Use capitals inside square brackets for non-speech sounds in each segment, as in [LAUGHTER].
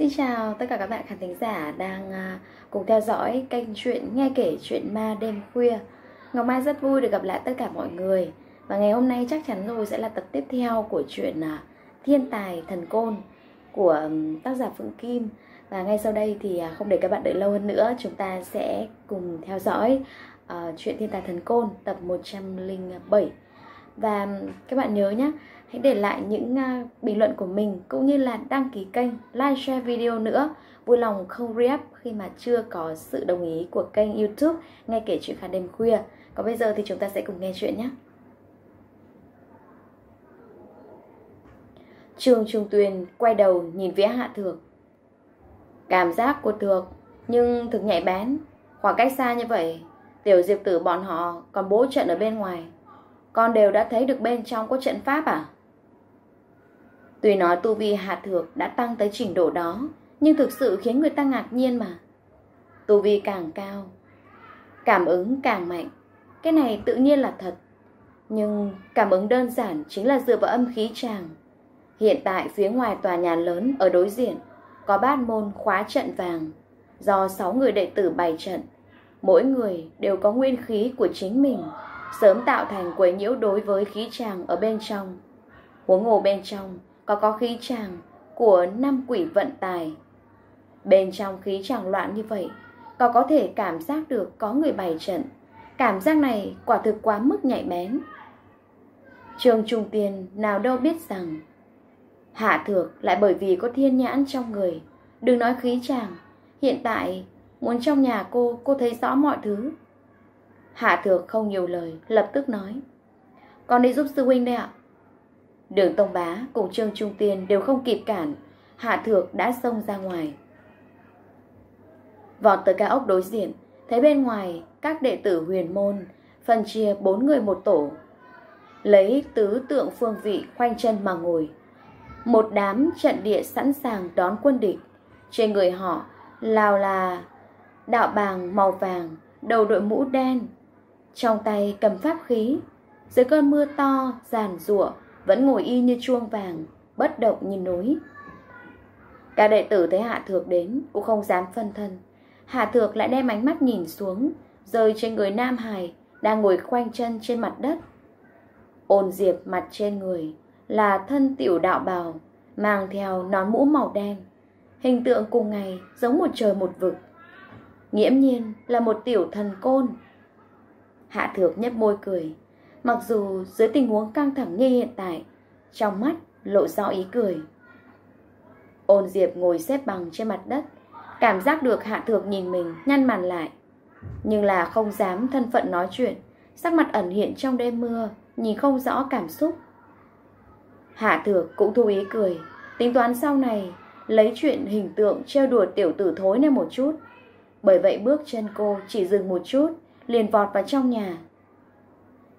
Xin chào tất cả các bạn khán thính giả đang à, cùng theo dõi kênh chuyện nghe kể chuyện ma đêm khuya. Ngọc Mai rất vui được gặp lại tất cả mọi người. Và ngày hôm nay chắc chắn rồi sẽ là tập tiếp theo của chuyện à, Thiên tài thần côn của tác giả Phượng Kim. Và ngay sau đây thì à, không để các bạn đợi lâu hơn nữa, chúng ta sẽ cùng theo dõi ờ, chuyện Thiên tài thần côn tập 107 và các bạn nhớ nhé hãy để lại những à, bình luận của mình cũng như là đăng ký kênh like share video nữa vui lòng không re khi mà chưa có sự đồng ý của kênh youtube nghe kể chuyện khá đêm khuya còn bây giờ thì chúng ta sẽ cùng nghe chuyện nhé Trường Trung Tuyền quay đầu nhìn phía Hạ Thược. Cảm giác của Thược nhưng thực nhạy bén, khoảng cách xa như vậy, tiểu diệp tử bọn họ còn bố trận ở bên ngoài, con đều đã thấy được bên trong có trận pháp à? Tuy nói tu vi hạ thược đã tăng tới trình độ đó, nhưng thực sự khiến người ta ngạc nhiên mà. Tu vi càng cao, cảm ứng càng mạnh, cái này tự nhiên là thật. Nhưng cảm ứng đơn giản chính là dựa vào âm khí chàng. Hiện tại phía ngoài tòa nhà lớn ở đối diện có bát môn khóa trận vàng do 6 người đệ tử bày trận. Mỗi người đều có nguyên khí của chính mình sớm tạo thành quấy nhiễu đối với khí tràng ở bên trong. Huống hồ bên trong có có khí tràng của năm quỷ vận tài. Bên trong khí tràng loạn như vậy, có có thể cảm giác được có người bày trận. Cảm giác này quả thực quá mức nhạy bén. Trường Trung tiền nào đâu biết rằng Hạ thược lại bởi vì có thiên nhãn trong người Đừng nói khí chàng Hiện tại muốn trong nhà cô cô thấy rõ mọi thứ Hạ Thược không nhiều lời, lập tức nói. Con đi giúp sư huynh đây ạ. Đường Tông Bá cùng Trương Trung Tiên đều không kịp cản, Hạ Thược đã xông ra ngoài. Vọt tới ca ốc đối diện, thấy bên ngoài các đệ tử huyền môn, phân chia bốn người một tổ. Lấy tứ tượng phương vị khoanh chân mà ngồi. Một đám trận địa sẵn sàng đón quân địch. Trên người họ lào là đạo bàng màu vàng, đầu đội mũ đen, trong tay cầm pháp khí. Dưới cơn mưa to, giàn rủa vẫn ngồi y như chuông vàng, bất động như núi. Các đệ tử thấy Hạ Thược đến cũng không dám phân thân. Hạ Thược lại đem ánh mắt nhìn xuống, rơi trên người Nam Hải đang ngồi khoanh chân trên mặt đất. Ôn Diệp mặt trên người là thân tiểu đạo bào, mang theo nón mũ màu đen. Hình tượng cùng ngày giống một trời một vực. Nghiễm nhiên là một tiểu thần côn Hạ thược nhếch môi cười Mặc dù dưới tình huống căng thẳng như hiện tại Trong mắt lộ rõ ý cười Ôn Diệp ngồi xếp bằng trên mặt đất Cảm giác được Hạ Thược nhìn mình nhăn màn lại Nhưng là không dám thân phận nói chuyện Sắc mặt ẩn hiện trong đêm mưa Nhìn không rõ cảm xúc Hạ Thược cũng thu ý cười Tính toán sau này Lấy chuyện hình tượng trêu đùa tiểu tử thối này một chút Bởi vậy bước chân cô chỉ dừng một chút liền vọt vào trong nhà.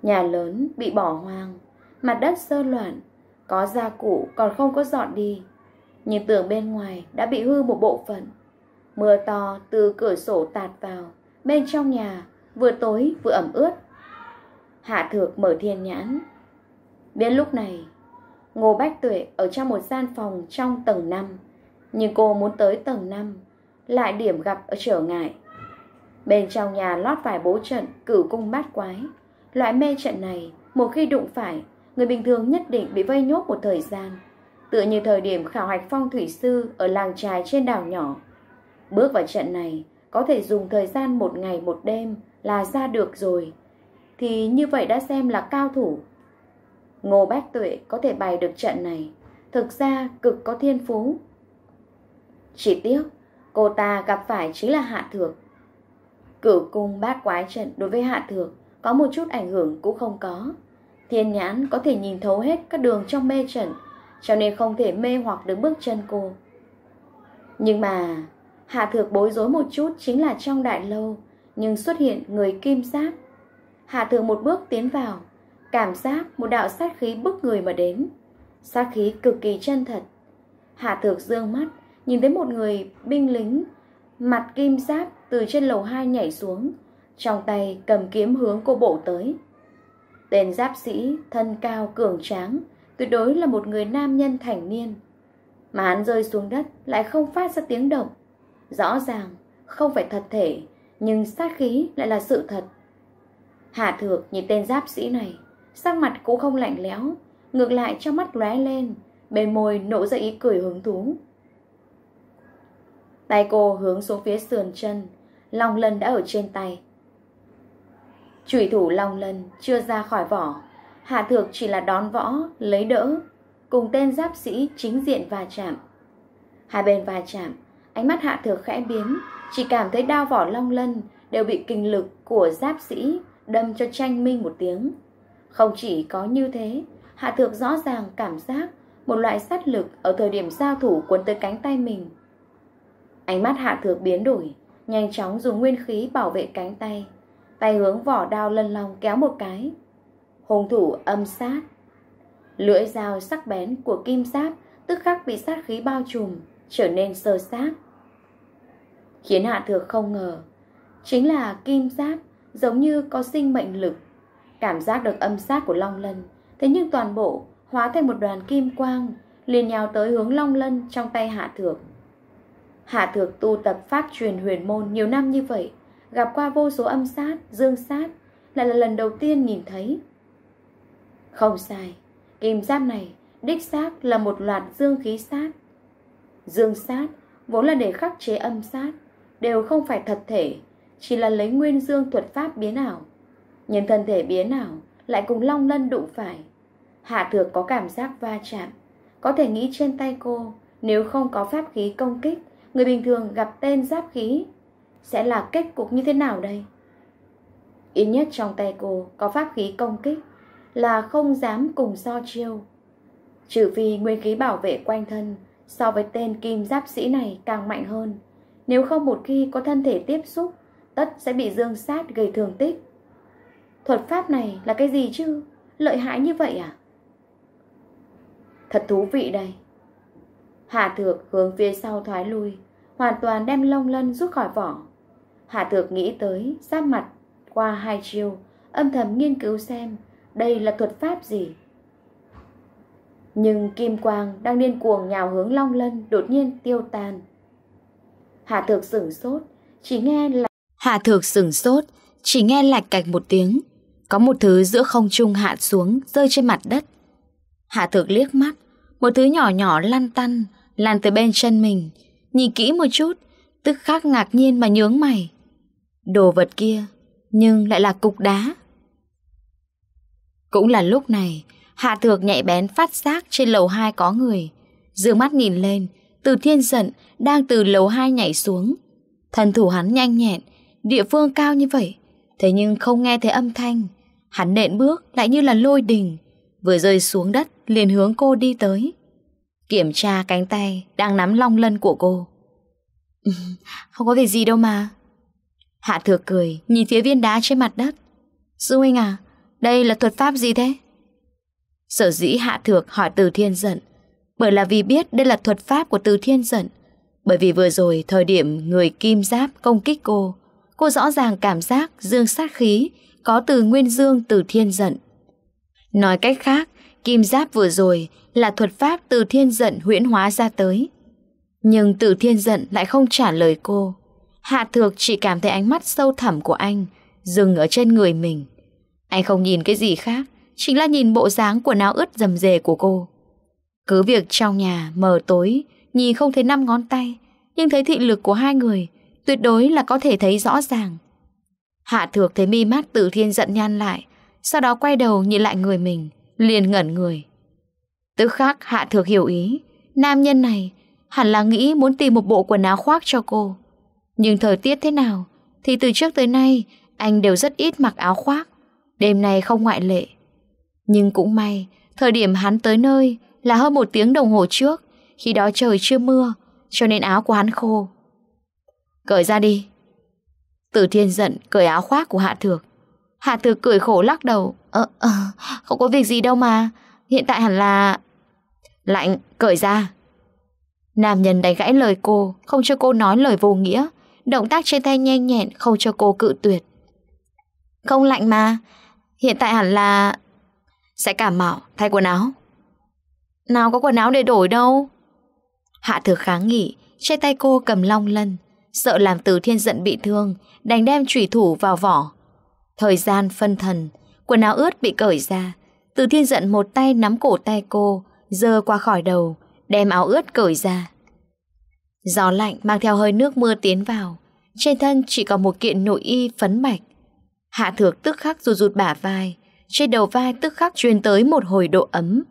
Nhà lớn bị bỏ hoang, mặt đất sơ loạn, có gia cụ còn không có dọn đi. Nhìn tường bên ngoài đã bị hư một bộ phận. Mưa to từ cửa sổ tạt vào, bên trong nhà vừa tối vừa ẩm ướt. Hạ thược mở thiên nhãn. Đến lúc này, Ngô Bách Tuệ ở trong một gian phòng trong tầng 5, nhưng cô muốn tới tầng 5, lại điểm gặp ở trở ngại. Bên trong nhà lót vài bố trận cửu cung bát quái. Loại mê trận này, một khi đụng phải, người bình thường nhất định bị vây nhốt một thời gian. Tựa như thời điểm khảo hạch phong thủy sư ở làng trài trên đảo nhỏ. Bước vào trận này, có thể dùng thời gian một ngày một đêm là ra được rồi. Thì như vậy đã xem là cao thủ. Ngô Bách Tuệ có thể bày được trận này, thực ra cực có thiên phú. Chỉ tiếc, cô ta gặp phải chính là Hạ Thược. Cửu cung bát quái trận đối với hạ thược Có một chút ảnh hưởng cũng không có Thiên nhãn có thể nhìn thấu hết các đường trong mê trận Cho nên không thể mê hoặc được bước chân cô Nhưng mà Hạ thược bối rối một chút chính là trong đại lâu Nhưng xuất hiện người kim giáp Hạ thược một bước tiến vào Cảm giác một đạo sát khí bức người mà đến Sát khí cực kỳ chân thật Hạ thược dương mắt Nhìn thấy một người binh lính Mặt kim giáp từ trên lầu hai nhảy xuống, trong tay cầm kiếm hướng cô bổ tới. Tên giáp sĩ, thân cao, cường tráng, tuyệt đối là một người nam nhân thành niên. Mà hắn rơi xuống đất lại không phát ra tiếng động. Rõ ràng, không phải thật thể, nhưng sát khí lại là sự thật. hà thược nhìn tên giáp sĩ này, sắc mặt cũng không lạnh lẽo, ngược lại cho mắt lóe lên, bên môi nổ ra ý cười hứng thú. Tay cô hướng xuống phía sườn chân, Long Lân đã ở trên tay. Chủy thủ Long Lân chưa ra khỏi vỏ, Hạ Thược chỉ là đón võ, lấy đỡ, cùng tên giáp sĩ chính diện va chạm. Hai bên va chạm, ánh mắt Hạ Thược khẽ biến, chỉ cảm thấy đao vỏ Long Lân đều bị kinh lực của giáp sĩ đâm cho tranh minh một tiếng. Không chỉ có như thế, Hạ Thược rõ ràng cảm giác một loại sát lực ở thời điểm giao thủ cuốn tới cánh tay mình. Ánh mắt Hạ Thược biến đổi, nhanh chóng dùng nguyên khí bảo vệ cánh tay, tay hướng vỏ đao lân long kéo một cái. hung thủ âm sát. Lưỡi dao sắc bén của kim giáp tức khắc bị sát khí bao trùm, trở nên sơ sát. Khiến hạ thược không ngờ, chính là kim giáp giống như có sinh mệnh lực. Cảm giác được âm sát của Long Lân, thế nhưng toàn bộ hóa thành một đoàn kim quang, liền nhào tới hướng Long Lân trong tay hạ thược. Hạ thược tu tập phát truyền huyền môn nhiều năm như vậy, gặp qua vô số âm sát, dương sát, lại là lần đầu tiên nhìn thấy. Không sai, kim giáp này đích xác là một loạt dương khí sát. Dương sát vốn là để khắc chế âm sát, đều không phải thật thể, chỉ là lấy nguyên dương thuật pháp biến ảo. nhân thân thể biến ảo lại cùng long lân đụng phải. Hạ thược có cảm giác va chạm, có thể nghĩ trên tay cô nếu không có pháp khí công kích người bình thường gặp tên giáp khí sẽ là kết cục như thế nào đây? Ít nhất trong tay cô có pháp khí công kích là không dám cùng so chiêu. Trừ phi nguyên khí bảo vệ quanh thân so với tên kim giáp sĩ này càng mạnh hơn. Nếu không một khi có thân thể tiếp xúc, tất sẽ bị dương sát gây thương tích. Thuật pháp này là cái gì chứ? Lợi hại như vậy à? Thật thú vị đây. Hà Thược hướng phía sau thoái lui, hoàn toàn đem lông lân rút khỏi vỏ. Hà Thược nghĩ tới, sát mặt, qua hai chiêu, âm thầm nghiên cứu xem đây là thuật pháp gì. Nhưng kim quang đang điên cuồng nhào hướng long lân đột nhiên tiêu tan. Hà Thược sửng sốt, chỉ nghe là... Hà Thược sửng sốt, chỉ nghe lạch cạch một tiếng. Có một thứ giữa không trung hạ xuống, rơi trên mặt đất. Hạ Thược liếc mắt, một thứ nhỏ nhỏ lăn tăn, làn từ bên chân mình Nhìn kỹ một chút Tức khắc ngạc nhiên mà nhướng mày Đồ vật kia Nhưng lại là cục đá Cũng là lúc này Hạ thược nhạy bén phát giác trên lầu 2 có người Dương mắt nhìn lên Từ thiên giận đang từ lầu 2 nhảy xuống Thần thủ hắn nhanh nhẹn Địa phương cao như vậy Thế nhưng không nghe thấy âm thanh Hắn nện bước lại như là lôi đình Vừa rơi xuống đất liền hướng cô đi tới Kiểm tra cánh tay đang nắm long lân của cô ừ, Không có việc gì đâu mà Hạ thược cười Nhìn phía viên đá trên mặt đất Sư huynh à Đây là thuật pháp gì thế Sở dĩ hạ thược hỏi từ thiên giận Bởi là vì biết đây là thuật pháp của từ thiên giận Bởi vì vừa rồi Thời điểm người kim giáp công kích cô Cô rõ ràng cảm giác dương sát khí Có từ nguyên dương từ thiên giận Nói cách khác Kim giáp vừa rồi là thuật pháp từ thiên giận huyễn hóa ra tới. Nhưng từ thiên giận lại không trả lời cô. Hạ thược chỉ cảm thấy ánh mắt sâu thẳm của anh dừng ở trên người mình. Anh không nhìn cái gì khác, chính là nhìn bộ dáng của áo ướt dầm dề của cô. Cứ việc trong nhà mờ tối, nhìn không thấy năm ngón tay, nhưng thấy thị lực của hai người tuyệt đối là có thể thấy rõ ràng. Hạ thược thấy mi mắt từ thiên giận nhan lại, sau đó quay đầu nhìn lại người mình liền ngẩn người. Tứ khắc Hạ Thược hiểu ý, nam nhân này hẳn là nghĩ muốn tìm một bộ quần áo khoác cho cô. Nhưng thời tiết thế nào thì từ trước tới nay anh đều rất ít mặc áo khoác, đêm nay không ngoại lệ. Nhưng cũng may, thời điểm hắn tới nơi là hơn một tiếng đồng hồ trước, khi đó trời chưa mưa, cho nên áo của hắn khô. Cởi ra đi. Tử thiên giận cởi áo khoác của Hạ Thược, Hà Từ cười khổ lắc đầu Ờ, ờ, không có việc gì đâu mà Hiện tại hẳn là... Lạnh, cởi ra Nam nhân đánh gãy lời cô Không cho cô nói lời vô nghĩa Động tác trên tay nhanh nhẹn Không cho cô cự tuyệt Không lạnh mà Hiện tại hẳn là... Sẽ cảm mạo, thay quần áo Nào có quần áo để đổi đâu Hạ thừa kháng nghị Trên tay cô cầm long lân Sợ làm từ thiên giận bị thương Đành đem trùy thủ vào vỏ Thời gian phân thần, quần áo ướt bị cởi ra. Từ thiên giận một tay nắm cổ tay cô, dơ qua khỏi đầu, đem áo ướt cởi ra. Gió lạnh mang theo hơi nước mưa tiến vào, trên thân chỉ có một kiện nội y phấn bạch. Hạ thược tức khắc rụt rụt bả vai, trên đầu vai tức khắc truyền tới một hồi độ ấm.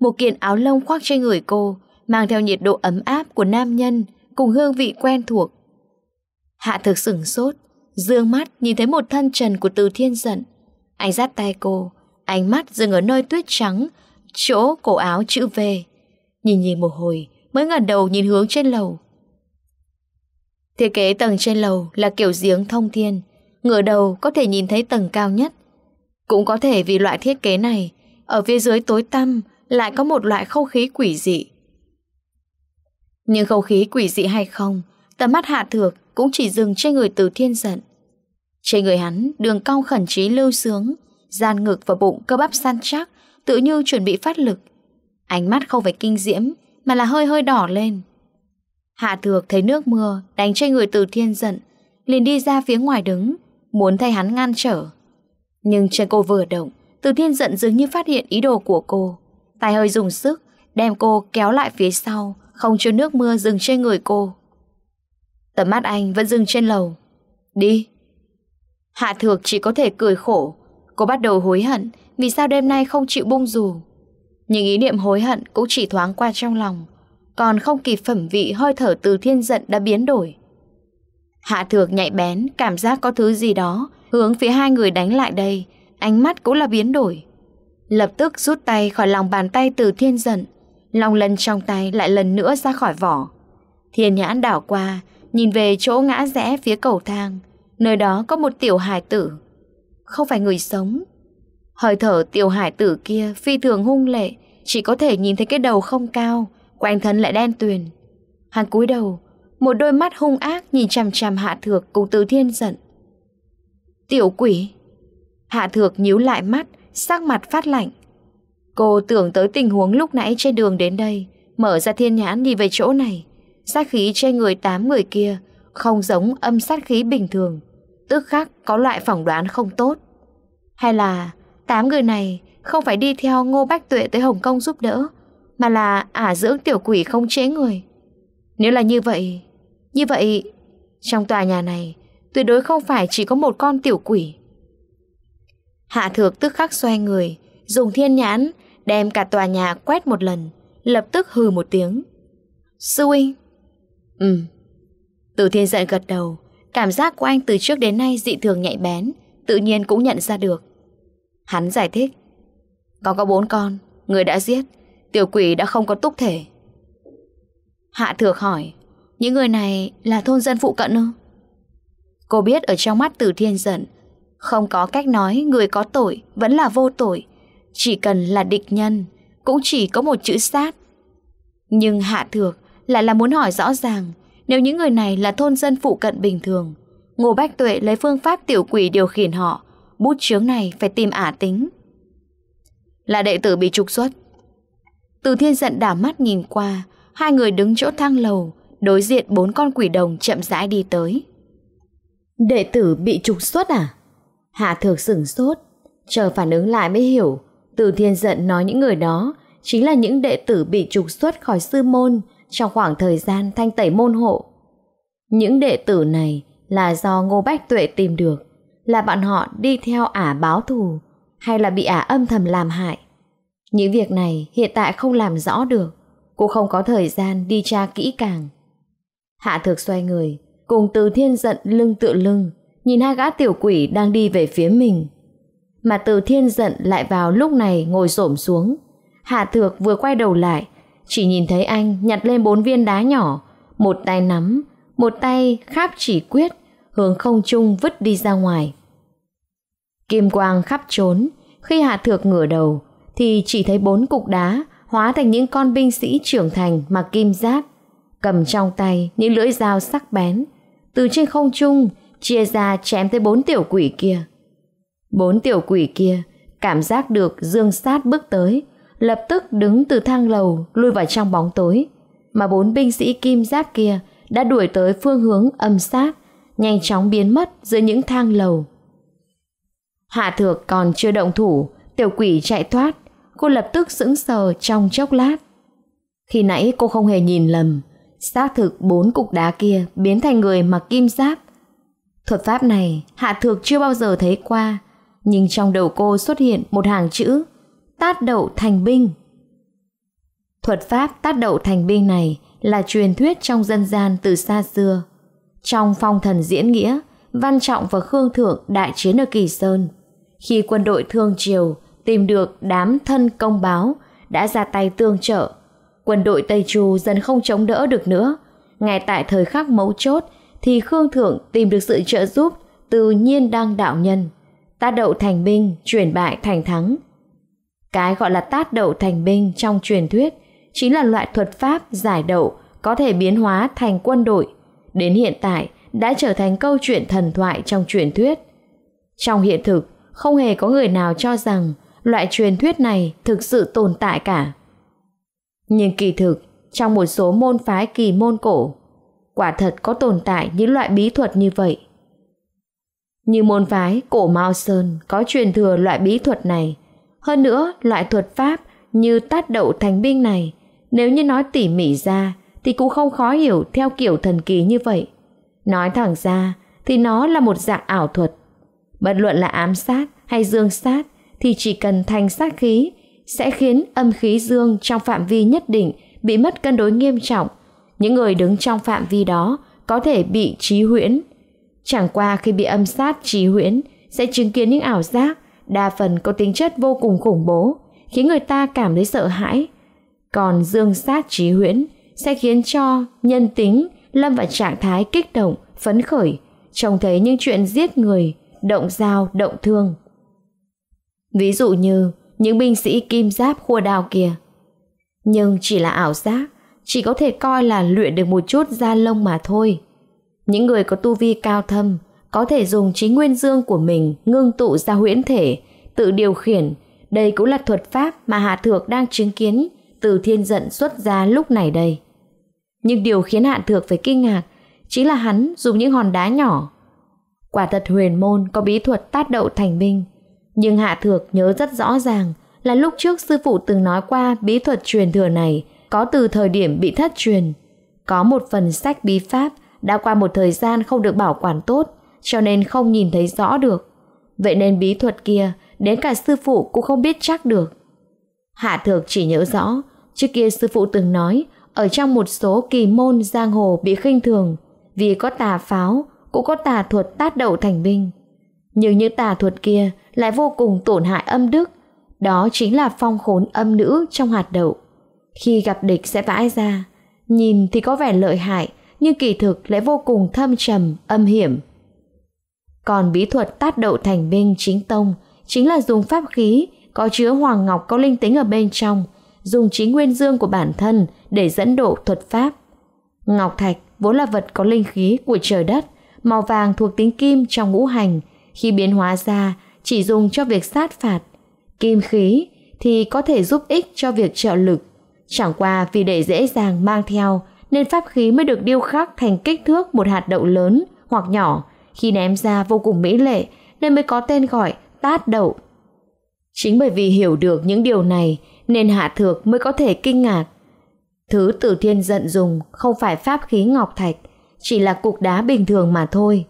Một kiện áo lông khoác trên người cô, mang theo nhiệt độ ấm áp của nam nhân cùng hương vị quen thuộc. Hạ thực sửng sốt, Dương mắt nhìn thấy một thân trần của Từ Thiên giận Anh giáp tay cô Ánh mắt dừng ở nơi tuyết trắng Chỗ cổ áo chữ V Nhìn nhìn một hồi Mới ngẩng đầu nhìn hướng trên lầu Thiết kế tầng trên lầu là kiểu giếng thông thiên Ngửa đầu có thể nhìn thấy tầng cao nhất Cũng có thể vì loại thiết kế này Ở phía dưới tối tăm Lại có một loại không khí quỷ dị Nhưng không khí quỷ dị hay không Tầm mắt hạ thược cũng chỉ dừng trên người từ thiên giận. Trên người hắn, đường cong khẩn trí lưu sướng, gian ngực và bụng cơ bắp săn chắc, tự như chuẩn bị phát lực. Ánh mắt không phải kinh diễm, mà là hơi hơi đỏ lên. Hạ thược thấy nước mưa, đánh trên người từ thiên giận, liền đi ra phía ngoài đứng, muốn thay hắn ngăn trở. Nhưng chân cô vừa động, từ thiên giận dường như phát hiện ý đồ của cô. Tài hơi dùng sức, đem cô kéo lại phía sau, không cho nước mưa dừng trên người cô. Tầm mắt anh vẫn dừng trên lầu Đi Hạ thược chỉ có thể cười khổ Cô bắt đầu hối hận Vì sao đêm nay không chịu bung dù nhưng ý niệm hối hận cũng chỉ thoáng qua trong lòng Còn không kịp phẩm vị hơi thở từ thiên giận đã biến đổi Hạ thược nhạy bén Cảm giác có thứ gì đó Hướng phía hai người đánh lại đây Ánh mắt cũng là biến đổi Lập tức rút tay khỏi lòng bàn tay từ thiên giận Lòng lần trong tay lại lần nữa ra khỏi vỏ Thiên nhãn đảo qua Nhìn về chỗ ngã rẽ phía cầu thang Nơi đó có một tiểu hải tử Không phải người sống Hơi thở tiểu hải tử kia phi thường hung lệ Chỉ có thể nhìn thấy cái đầu không cao Quanh thân lại đen tuyền Hắn cúi đầu Một đôi mắt hung ác nhìn chằm chằm hạ thược cùng từ thiên giận Tiểu quỷ Hạ thược nhíu lại mắt Sắc mặt phát lạnh Cô tưởng tới tình huống lúc nãy trên đường đến đây Mở ra thiên nhãn đi về chỗ này Sát khí trên người tám người kia không giống âm sát khí bình thường, tức khắc có loại phỏng đoán không tốt. Hay là tám người này không phải đi theo Ngô Bách Tuệ tới Hồng Kông giúp đỡ, mà là ả dưỡng tiểu quỷ không chế người. Nếu là như vậy, như vậy trong tòa nhà này tuyệt đối không phải chỉ có một con tiểu quỷ. Hạ Thược tức khắc xoay người, dùng thiên nhãn đem cả tòa nhà quét một lần, lập tức hừ một tiếng. Sư huynh, Ừ. Từ thiên giận gật đầu, cảm giác của anh từ trước đến nay dị thường nhạy bén, tự nhiên cũng nhận ra được. Hắn giải thích. có có bốn con, người đã giết, tiểu quỷ đã không có túc thể. Hạ thược hỏi, những người này là thôn dân phụ cận không? Cô biết ở trong mắt từ thiên giận, không có cách nói người có tội vẫn là vô tội, chỉ cần là địch nhân, cũng chỉ có một chữ sát. Nhưng hạ thược lại là muốn hỏi rõ ràng nếu những người này là thôn dân phụ cận bình thường. Ngô Bách Tuệ lấy phương pháp tiểu quỷ điều khiển họ, bút chướng này phải tìm ả tính. Là đệ tử bị trục xuất. Từ thiên giận đảo mắt nhìn qua, hai người đứng chỗ thang lầu, đối diện bốn con quỷ đồng chậm rãi đi tới. Đệ tử bị trục xuất à? Hạ thược sửng sốt, chờ phản ứng lại mới hiểu. Từ thiên giận nói những người đó chính là những đệ tử bị trục xuất khỏi sư môn, trong khoảng thời gian thanh tẩy môn hộ. Những đệ tử này là do Ngô Bách Tuệ tìm được, là bạn họ đi theo ả báo thù hay là bị ả âm thầm làm hại. Những việc này hiện tại không làm rõ được, cô không có thời gian đi tra kỹ càng. Hạ thực xoay người, cùng từ thiên giận lưng tự lưng, nhìn hai gã tiểu quỷ đang đi về phía mình. Mà từ thiên giận lại vào lúc này ngồi xổm xuống. Hạ thược vừa quay đầu lại, chỉ nhìn thấy anh nhặt lên bốn viên đá nhỏ, một tay nắm, một tay kháp chỉ quyết, hướng không trung vứt đi ra ngoài. Kim quang khắp trốn, khi Hạ Thược ngửa đầu thì chỉ thấy bốn cục đá hóa thành những con binh sĩ trưởng thành mà kim giáp, cầm trong tay những lưỡi dao sắc bén, từ trên không trung chia ra chém tới bốn tiểu quỷ kia. Bốn tiểu quỷ kia cảm giác được dương sát bước tới, lập tức đứng từ thang lầu lui vào trong bóng tối, mà bốn binh sĩ kim giáp kia đã đuổi tới phương hướng âm sát, nhanh chóng biến mất giữa những thang lầu. Hạ thược còn chưa động thủ, tiểu quỷ chạy thoát, cô lập tức sững sờ trong chốc lát. Khi nãy cô không hề nhìn lầm, xác thực bốn cục đá kia biến thành người mặc kim giáp. Thuật pháp này Hạ Thược chưa bao giờ thấy qua, nhưng trong đầu cô xuất hiện một hàng chữ tát đậu thành binh. Thuật pháp tát đậu thành binh này là truyền thuyết trong dân gian từ xa xưa. Trong phong thần diễn nghĩa, Văn Trọng và Khương Thượng đại chiến ở Kỳ Sơn. Khi quân đội Thương Triều tìm được đám thân công báo đã ra tay tương trợ, quân đội Tây Chu dần không chống đỡ được nữa. Ngay tại thời khắc mấu chốt thì Khương Thượng tìm được sự trợ giúp từ nhiên đăng đạo nhân. Ta đậu thành binh, chuyển bại thành thắng, cái gọi là tát đậu thành binh trong truyền thuyết chính là loại thuật pháp giải đậu có thể biến hóa thành quân đội. Đến hiện tại đã trở thành câu chuyện thần thoại trong truyền thuyết. Trong hiện thực, không hề có người nào cho rằng loại truyền thuyết này thực sự tồn tại cả. Nhưng kỳ thực, trong một số môn phái kỳ môn cổ, quả thật có tồn tại những loại bí thuật như vậy. Như môn phái cổ Mao Sơn có truyền thừa loại bí thuật này hơn nữa, loại thuật pháp như tát đậu thành binh này, nếu như nói tỉ mỉ ra thì cũng không khó hiểu theo kiểu thần kỳ như vậy. Nói thẳng ra thì nó là một dạng ảo thuật. Bất luận là ám sát hay dương sát thì chỉ cần thành sát khí sẽ khiến âm khí dương trong phạm vi nhất định bị mất cân đối nghiêm trọng. Những người đứng trong phạm vi đó có thể bị trí huyễn. Chẳng qua khi bị âm sát trí huyễn sẽ chứng kiến những ảo giác đa phần có tính chất vô cùng khủng bố, khiến người ta cảm thấy sợ hãi. Còn dương sát trí huyễn sẽ khiến cho nhân tính lâm vào trạng thái kích động, phấn khởi, trông thấy những chuyện giết người, động dao, động thương. Ví dụ như những binh sĩ kim giáp khua đào kia. Nhưng chỉ là ảo giác, chỉ có thể coi là luyện được một chút da lông mà thôi. Những người có tu vi cao thâm có thể dùng chính nguyên dương của mình ngưng tụ ra huyễn thể, tự điều khiển. Đây cũng là thuật pháp mà Hạ Thược đang chứng kiến từ thiên giận xuất ra lúc này đây. Nhưng điều khiến Hạ Thược phải kinh ngạc chính là hắn dùng những hòn đá nhỏ. Quả thật huyền môn có bí thuật tát đậu thành binh, nhưng Hạ Thược nhớ rất rõ ràng là lúc trước sư phụ từng nói qua bí thuật truyền thừa này có từ thời điểm bị thất truyền. Có một phần sách bí pháp đã qua một thời gian không được bảo quản tốt cho nên không nhìn thấy rõ được. Vậy nên bí thuật kia, đến cả sư phụ cũng không biết chắc được. Hạ Thược chỉ nhớ rõ, trước kia sư phụ từng nói, ở trong một số kỳ môn giang hồ bị khinh thường, vì có tà pháo, cũng có tà thuật tát đậu thành binh. Nhưng những tà thuật kia lại vô cùng tổn hại âm đức, đó chính là phong khốn âm nữ trong hạt đậu. Khi gặp địch sẽ vãi ra, nhìn thì có vẻ lợi hại, nhưng kỳ thực lại vô cùng thâm trầm, âm hiểm, còn bí thuật tát đậu thành binh chính tông chính là dùng pháp khí có chứa hoàng ngọc có linh tính ở bên trong, dùng chính nguyên dương của bản thân để dẫn độ thuật pháp. Ngọc thạch vốn là vật có linh khí của trời đất, màu vàng thuộc tính kim trong ngũ hành, khi biến hóa ra chỉ dùng cho việc sát phạt. Kim khí thì có thể giúp ích cho việc trợ lực. Chẳng qua vì để dễ dàng mang theo nên pháp khí mới được điêu khắc thành kích thước một hạt đậu lớn hoặc nhỏ khi ném ra vô cùng mỹ lệ nên mới có tên gọi tát đậu. Chính bởi vì hiểu được những điều này nên Hạ Thược mới có thể kinh ngạc. Thứ Tử Thiên giận dùng không phải pháp khí ngọc thạch, chỉ là cục đá bình thường mà thôi.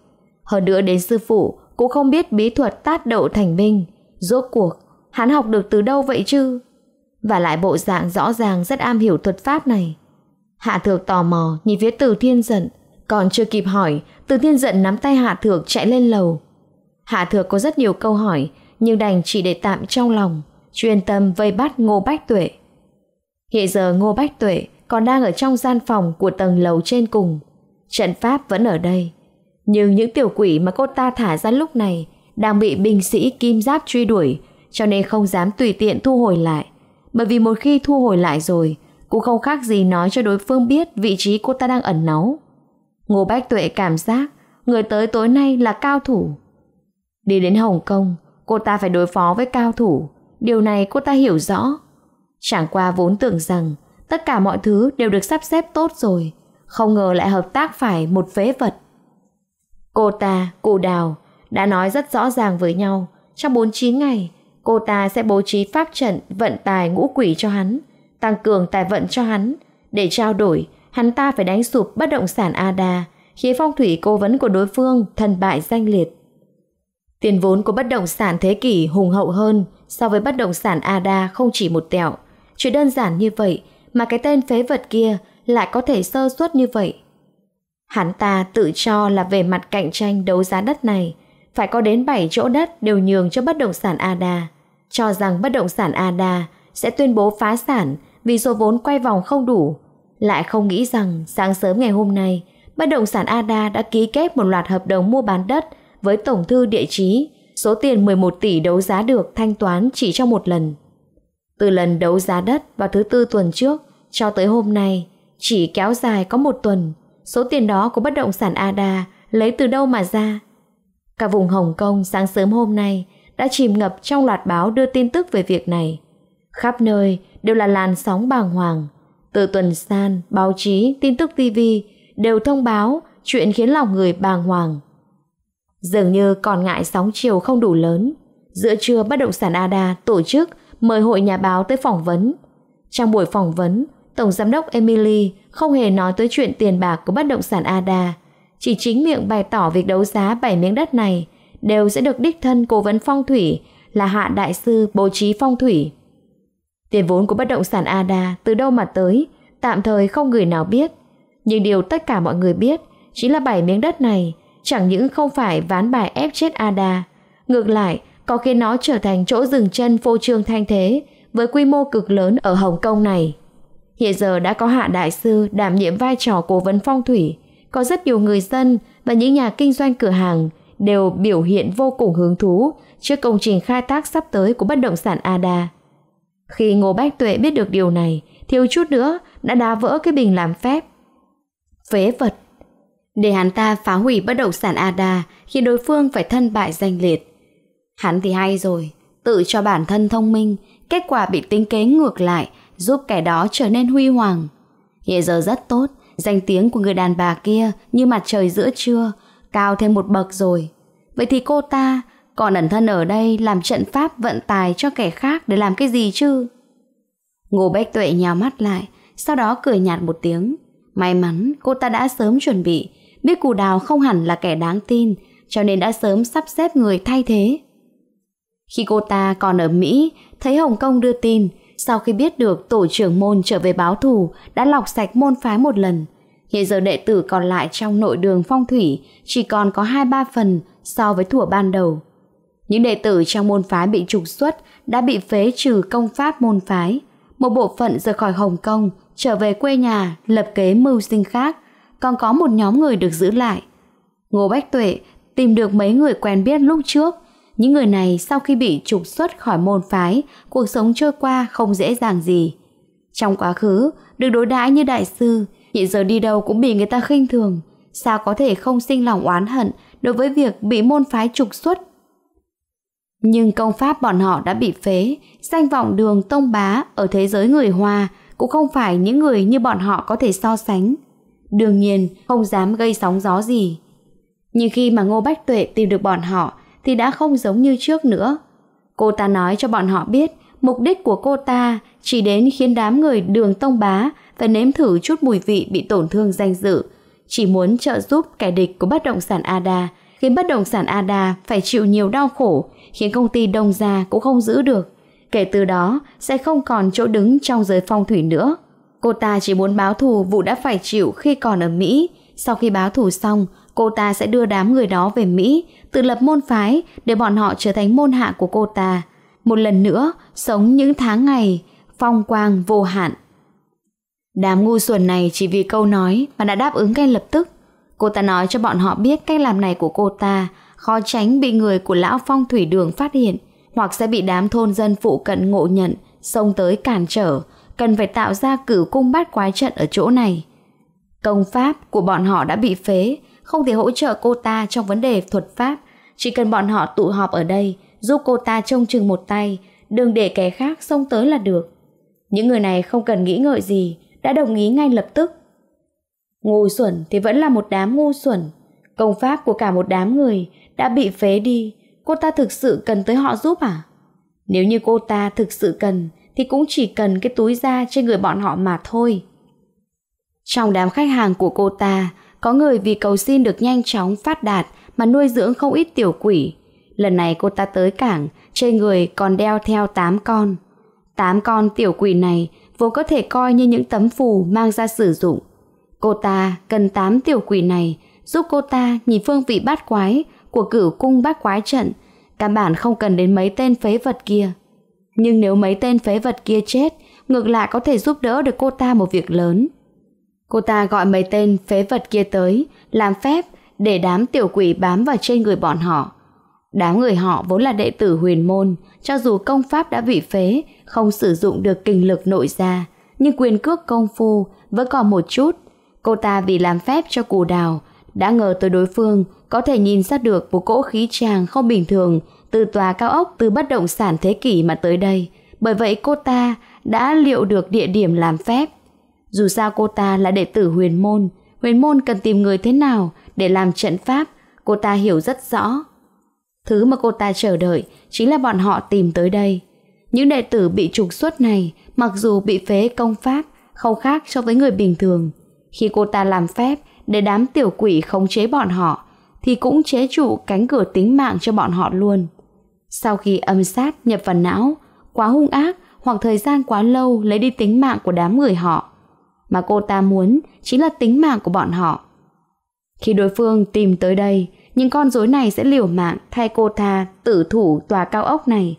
Hơn nữa đến sư phụ cũng không biết bí thuật tát đậu thành minh rốt cuộc hắn học được từ đâu vậy chứ? Và lại bộ dạng rõ ràng rất am hiểu thuật pháp này. Hạ Thược tò mò nhìn phía Từ Thiên giận, còn chưa kịp hỏi, từ thiên giận nắm tay Hạ Thược chạy lên lầu. Hạ Thược có rất nhiều câu hỏi, nhưng đành chỉ để tạm trong lòng, chuyên tâm vây bắt Ngô Bách Tuệ. Hiện giờ Ngô Bách Tuệ còn đang ở trong gian phòng của tầng lầu trên cùng. Trận pháp vẫn ở đây. Nhưng những tiểu quỷ mà cô ta thả ra lúc này đang bị binh sĩ kim giáp truy đuổi, cho nên không dám tùy tiện thu hồi lại. Bởi vì một khi thu hồi lại rồi, cũng không khác gì nói cho đối phương biết vị trí cô ta đang ẩn náu. Ngô Bách Tuệ cảm giác người tới tối nay là cao thủ. Đi đến Hồng Kông, cô ta phải đối phó với cao thủ. Điều này cô ta hiểu rõ. Chẳng qua vốn tưởng rằng tất cả mọi thứ đều được sắp xếp tốt rồi. Không ngờ lại hợp tác phải một phế vật. Cô ta, cụ đào, đã nói rất rõ ràng với nhau. Trong 49 ngày, cô ta sẽ bố trí pháp trận vận tài ngũ quỷ cho hắn, tăng cường tài vận cho hắn, để trao đổi, hắn ta phải đánh sụp bất động sản ADA, khiến phong thủy cố vấn của đối phương thần bại danh liệt. Tiền vốn của bất động sản thế kỷ hùng hậu hơn so với bất động sản ADA không chỉ một tẹo. Chuyện đơn giản như vậy mà cái tên phế vật kia lại có thể sơ suất như vậy. Hắn ta tự cho là về mặt cạnh tranh đấu giá đất này, phải có đến 7 chỗ đất đều nhường cho bất động sản ADA, cho rằng bất động sản ADA sẽ tuyên bố phá sản vì số vốn quay vòng không đủ lại không nghĩ rằng sáng sớm ngày hôm nay, bất động sản ADA đã ký kết một loạt hợp đồng mua bán đất với tổng thư địa chí, số tiền 11 tỷ đấu giá được thanh toán chỉ trong một lần. Từ lần đấu giá đất vào thứ tư tuần trước cho tới hôm nay, chỉ kéo dài có một tuần, số tiền đó của bất động sản ADA lấy từ đâu mà ra? Cả vùng Hồng Kông sáng sớm hôm nay đã chìm ngập trong loạt báo đưa tin tức về việc này. Khắp nơi đều là làn sóng bàng hoàng, từ tuần san, báo chí, tin tức TV đều thông báo chuyện khiến lòng người bàng hoàng. Dường như còn ngại sóng chiều không đủ lớn. Giữa trưa bất động sản ADA tổ chức mời hội nhà báo tới phỏng vấn. Trong buổi phỏng vấn, Tổng Giám đốc Emily không hề nói tới chuyện tiền bạc của bất động sản ADA. Chỉ chính miệng bày tỏ việc đấu giá 7 miếng đất này đều sẽ được đích thân cố vấn phong thủy là hạ đại sư bố trí phong thủy. Tiền vốn của bất động sản ADA từ đâu mà tới, tạm thời không người nào biết. Nhưng điều tất cả mọi người biết chính là bảy miếng đất này chẳng những không phải ván bài ép chết Ada, ngược lại có khiến nó trở thành chỗ dừng chân phô trương thanh thế với quy mô cực lớn ở Hồng Kông này. Hiện giờ đã có hạ đại sư đảm nhiệm vai trò cố vấn phong thủy, có rất nhiều người dân và những nhà kinh doanh cửa hàng đều biểu hiện vô cùng hứng thú trước công trình khai thác sắp tới của bất động sản Ada. Khi Ngô Bách Tuệ biết được điều này, thiếu chút nữa đã đá vỡ cái bình làm phép. Phế vật! Để hắn ta phá hủy bất động sản Ada khi đối phương phải thân bại danh liệt. Hắn thì hay rồi, tự cho bản thân thông minh, kết quả bị tính kế ngược lại, giúp kẻ đó trở nên huy hoàng. Hiện giờ rất tốt, danh tiếng của người đàn bà kia như mặt trời giữa trưa, cao thêm một bậc rồi. Vậy thì cô ta còn ẩn thân ở đây làm trận pháp vận tài cho kẻ khác để làm cái gì chứ? Ngô Bách Tuệ nhào mắt lại, sau đó cười nhạt một tiếng. May mắn cô ta đã sớm chuẩn bị, biết cù đào không hẳn là kẻ đáng tin, cho nên đã sớm sắp xếp người thay thế. Khi cô ta còn ở Mỹ, thấy Hồng Kông đưa tin, sau khi biết được tổ trưởng môn trở về báo thù, đã lọc sạch môn phái một lần. Hiện giờ đệ tử còn lại trong nội đường phong thủy chỉ còn có 2-3 phần so với thủa ban đầu. Những đệ tử trong môn phái bị trục xuất đã bị phế trừ công pháp môn phái. Một bộ phận rời khỏi Hồng Kông, trở về quê nhà, lập kế mưu sinh khác. Còn có một nhóm người được giữ lại. Ngô Bách Tuệ tìm được mấy người quen biết lúc trước. Những người này sau khi bị trục xuất khỏi môn phái, cuộc sống trôi qua không dễ dàng gì. Trong quá khứ, được đối đãi như đại sư, hiện giờ đi đâu cũng bị người ta khinh thường. Sao có thể không sinh lòng oán hận đối với việc bị môn phái trục xuất nhưng công pháp bọn họ đã bị phế, danh vọng đường tông bá ở thế giới người Hoa cũng không phải những người như bọn họ có thể so sánh. Đương nhiên, không dám gây sóng gió gì. Nhưng khi mà Ngô Bách Tuệ tìm được bọn họ thì đã không giống như trước nữa. Cô ta nói cho bọn họ biết mục đích của cô ta chỉ đến khiến đám người đường tông bá phải nếm thử chút mùi vị bị tổn thương danh dự, chỉ muốn trợ giúp kẻ địch của bất động sản Ada, khiến bất động sản Ada phải chịu nhiều đau khổ khiến công ty đông gia cũng không giữ được. Kể từ đó sẽ không còn chỗ đứng trong giới phong thủy nữa. Cô ta chỉ muốn báo thù vụ đã phải chịu khi còn ở Mỹ. Sau khi báo thù xong, cô ta sẽ đưa đám người đó về Mỹ, tự lập môn phái để bọn họ trở thành môn hạ của cô ta. Một lần nữa, sống những tháng ngày, phong quang vô hạn. Đám ngu xuẩn này chỉ vì câu nói mà đã đáp ứng ngay lập tức. Cô ta nói cho bọn họ biết cách làm này của cô ta khó tránh bị người của lão phong thủy đường phát hiện hoặc sẽ bị đám thôn dân phụ cận ngộ nhận, xông tới cản trở, cần phải tạo ra cử cung bát quái trận ở chỗ này. Công pháp của bọn họ đã bị phế, không thể hỗ trợ cô ta trong vấn đề thuật pháp, chỉ cần bọn họ tụ họp ở đây, giúp cô ta trông chừng một tay, đừng để kẻ khác xông tới là được. Những người này không cần nghĩ ngợi gì, đã đồng ý ngay lập tức. Ngu xuẩn thì vẫn là một đám ngu xuẩn, công pháp của cả một đám người đã bị phế đi, cô ta thực sự cần tới họ giúp à? Nếu như cô ta thực sự cần, thì cũng chỉ cần cái túi da trên người bọn họ mà thôi. Trong đám khách hàng của cô ta, có người vì cầu xin được nhanh chóng phát đạt mà nuôi dưỡng không ít tiểu quỷ. Lần này cô ta tới cảng, trên người còn đeo theo tám con. tám con tiểu quỷ này vốn có thể coi như những tấm phù mang ra sử dụng. Cô ta cần tám tiểu quỷ này giúp cô ta nhìn phương vị bát quái của cửu cung bát quái trận, căn bản không cần đến mấy tên phế vật kia. Nhưng nếu mấy tên phế vật kia chết, ngược lại có thể giúp đỡ được cô ta một việc lớn. Cô ta gọi mấy tên phế vật kia tới, làm phép để đám tiểu quỷ bám vào trên người bọn họ. Đám người họ vốn là đệ tử huyền môn, cho dù công pháp đã bị phế, không sử dụng được kinh lực nội ra, nhưng quyền cước công phu vẫn còn một chút. Cô ta vì làm phép cho cù đào đã ngờ tới đối phương có thể nhìn ra được một cỗ khí tràng không bình thường từ tòa cao ốc từ bất động sản thế kỷ mà tới đây. Bởi vậy cô ta đã liệu được địa điểm làm phép. Dù sao cô ta là đệ tử huyền môn, huyền môn cần tìm người thế nào để làm trận pháp, cô ta hiểu rất rõ. Thứ mà cô ta chờ đợi chính là bọn họ tìm tới đây. Những đệ tử bị trục xuất này, mặc dù bị phế công pháp, không khác so với người bình thường. Khi cô ta làm phép, để đám tiểu quỷ khống chế bọn họ thì cũng chế trụ cánh cửa tính mạng cho bọn họ luôn. Sau khi âm sát nhập vào não, quá hung ác hoặc thời gian quá lâu lấy đi tính mạng của đám người họ. Mà cô ta muốn chính là tính mạng của bọn họ. Khi đối phương tìm tới đây, những con rối này sẽ liều mạng thay cô ta tử thủ tòa cao ốc này.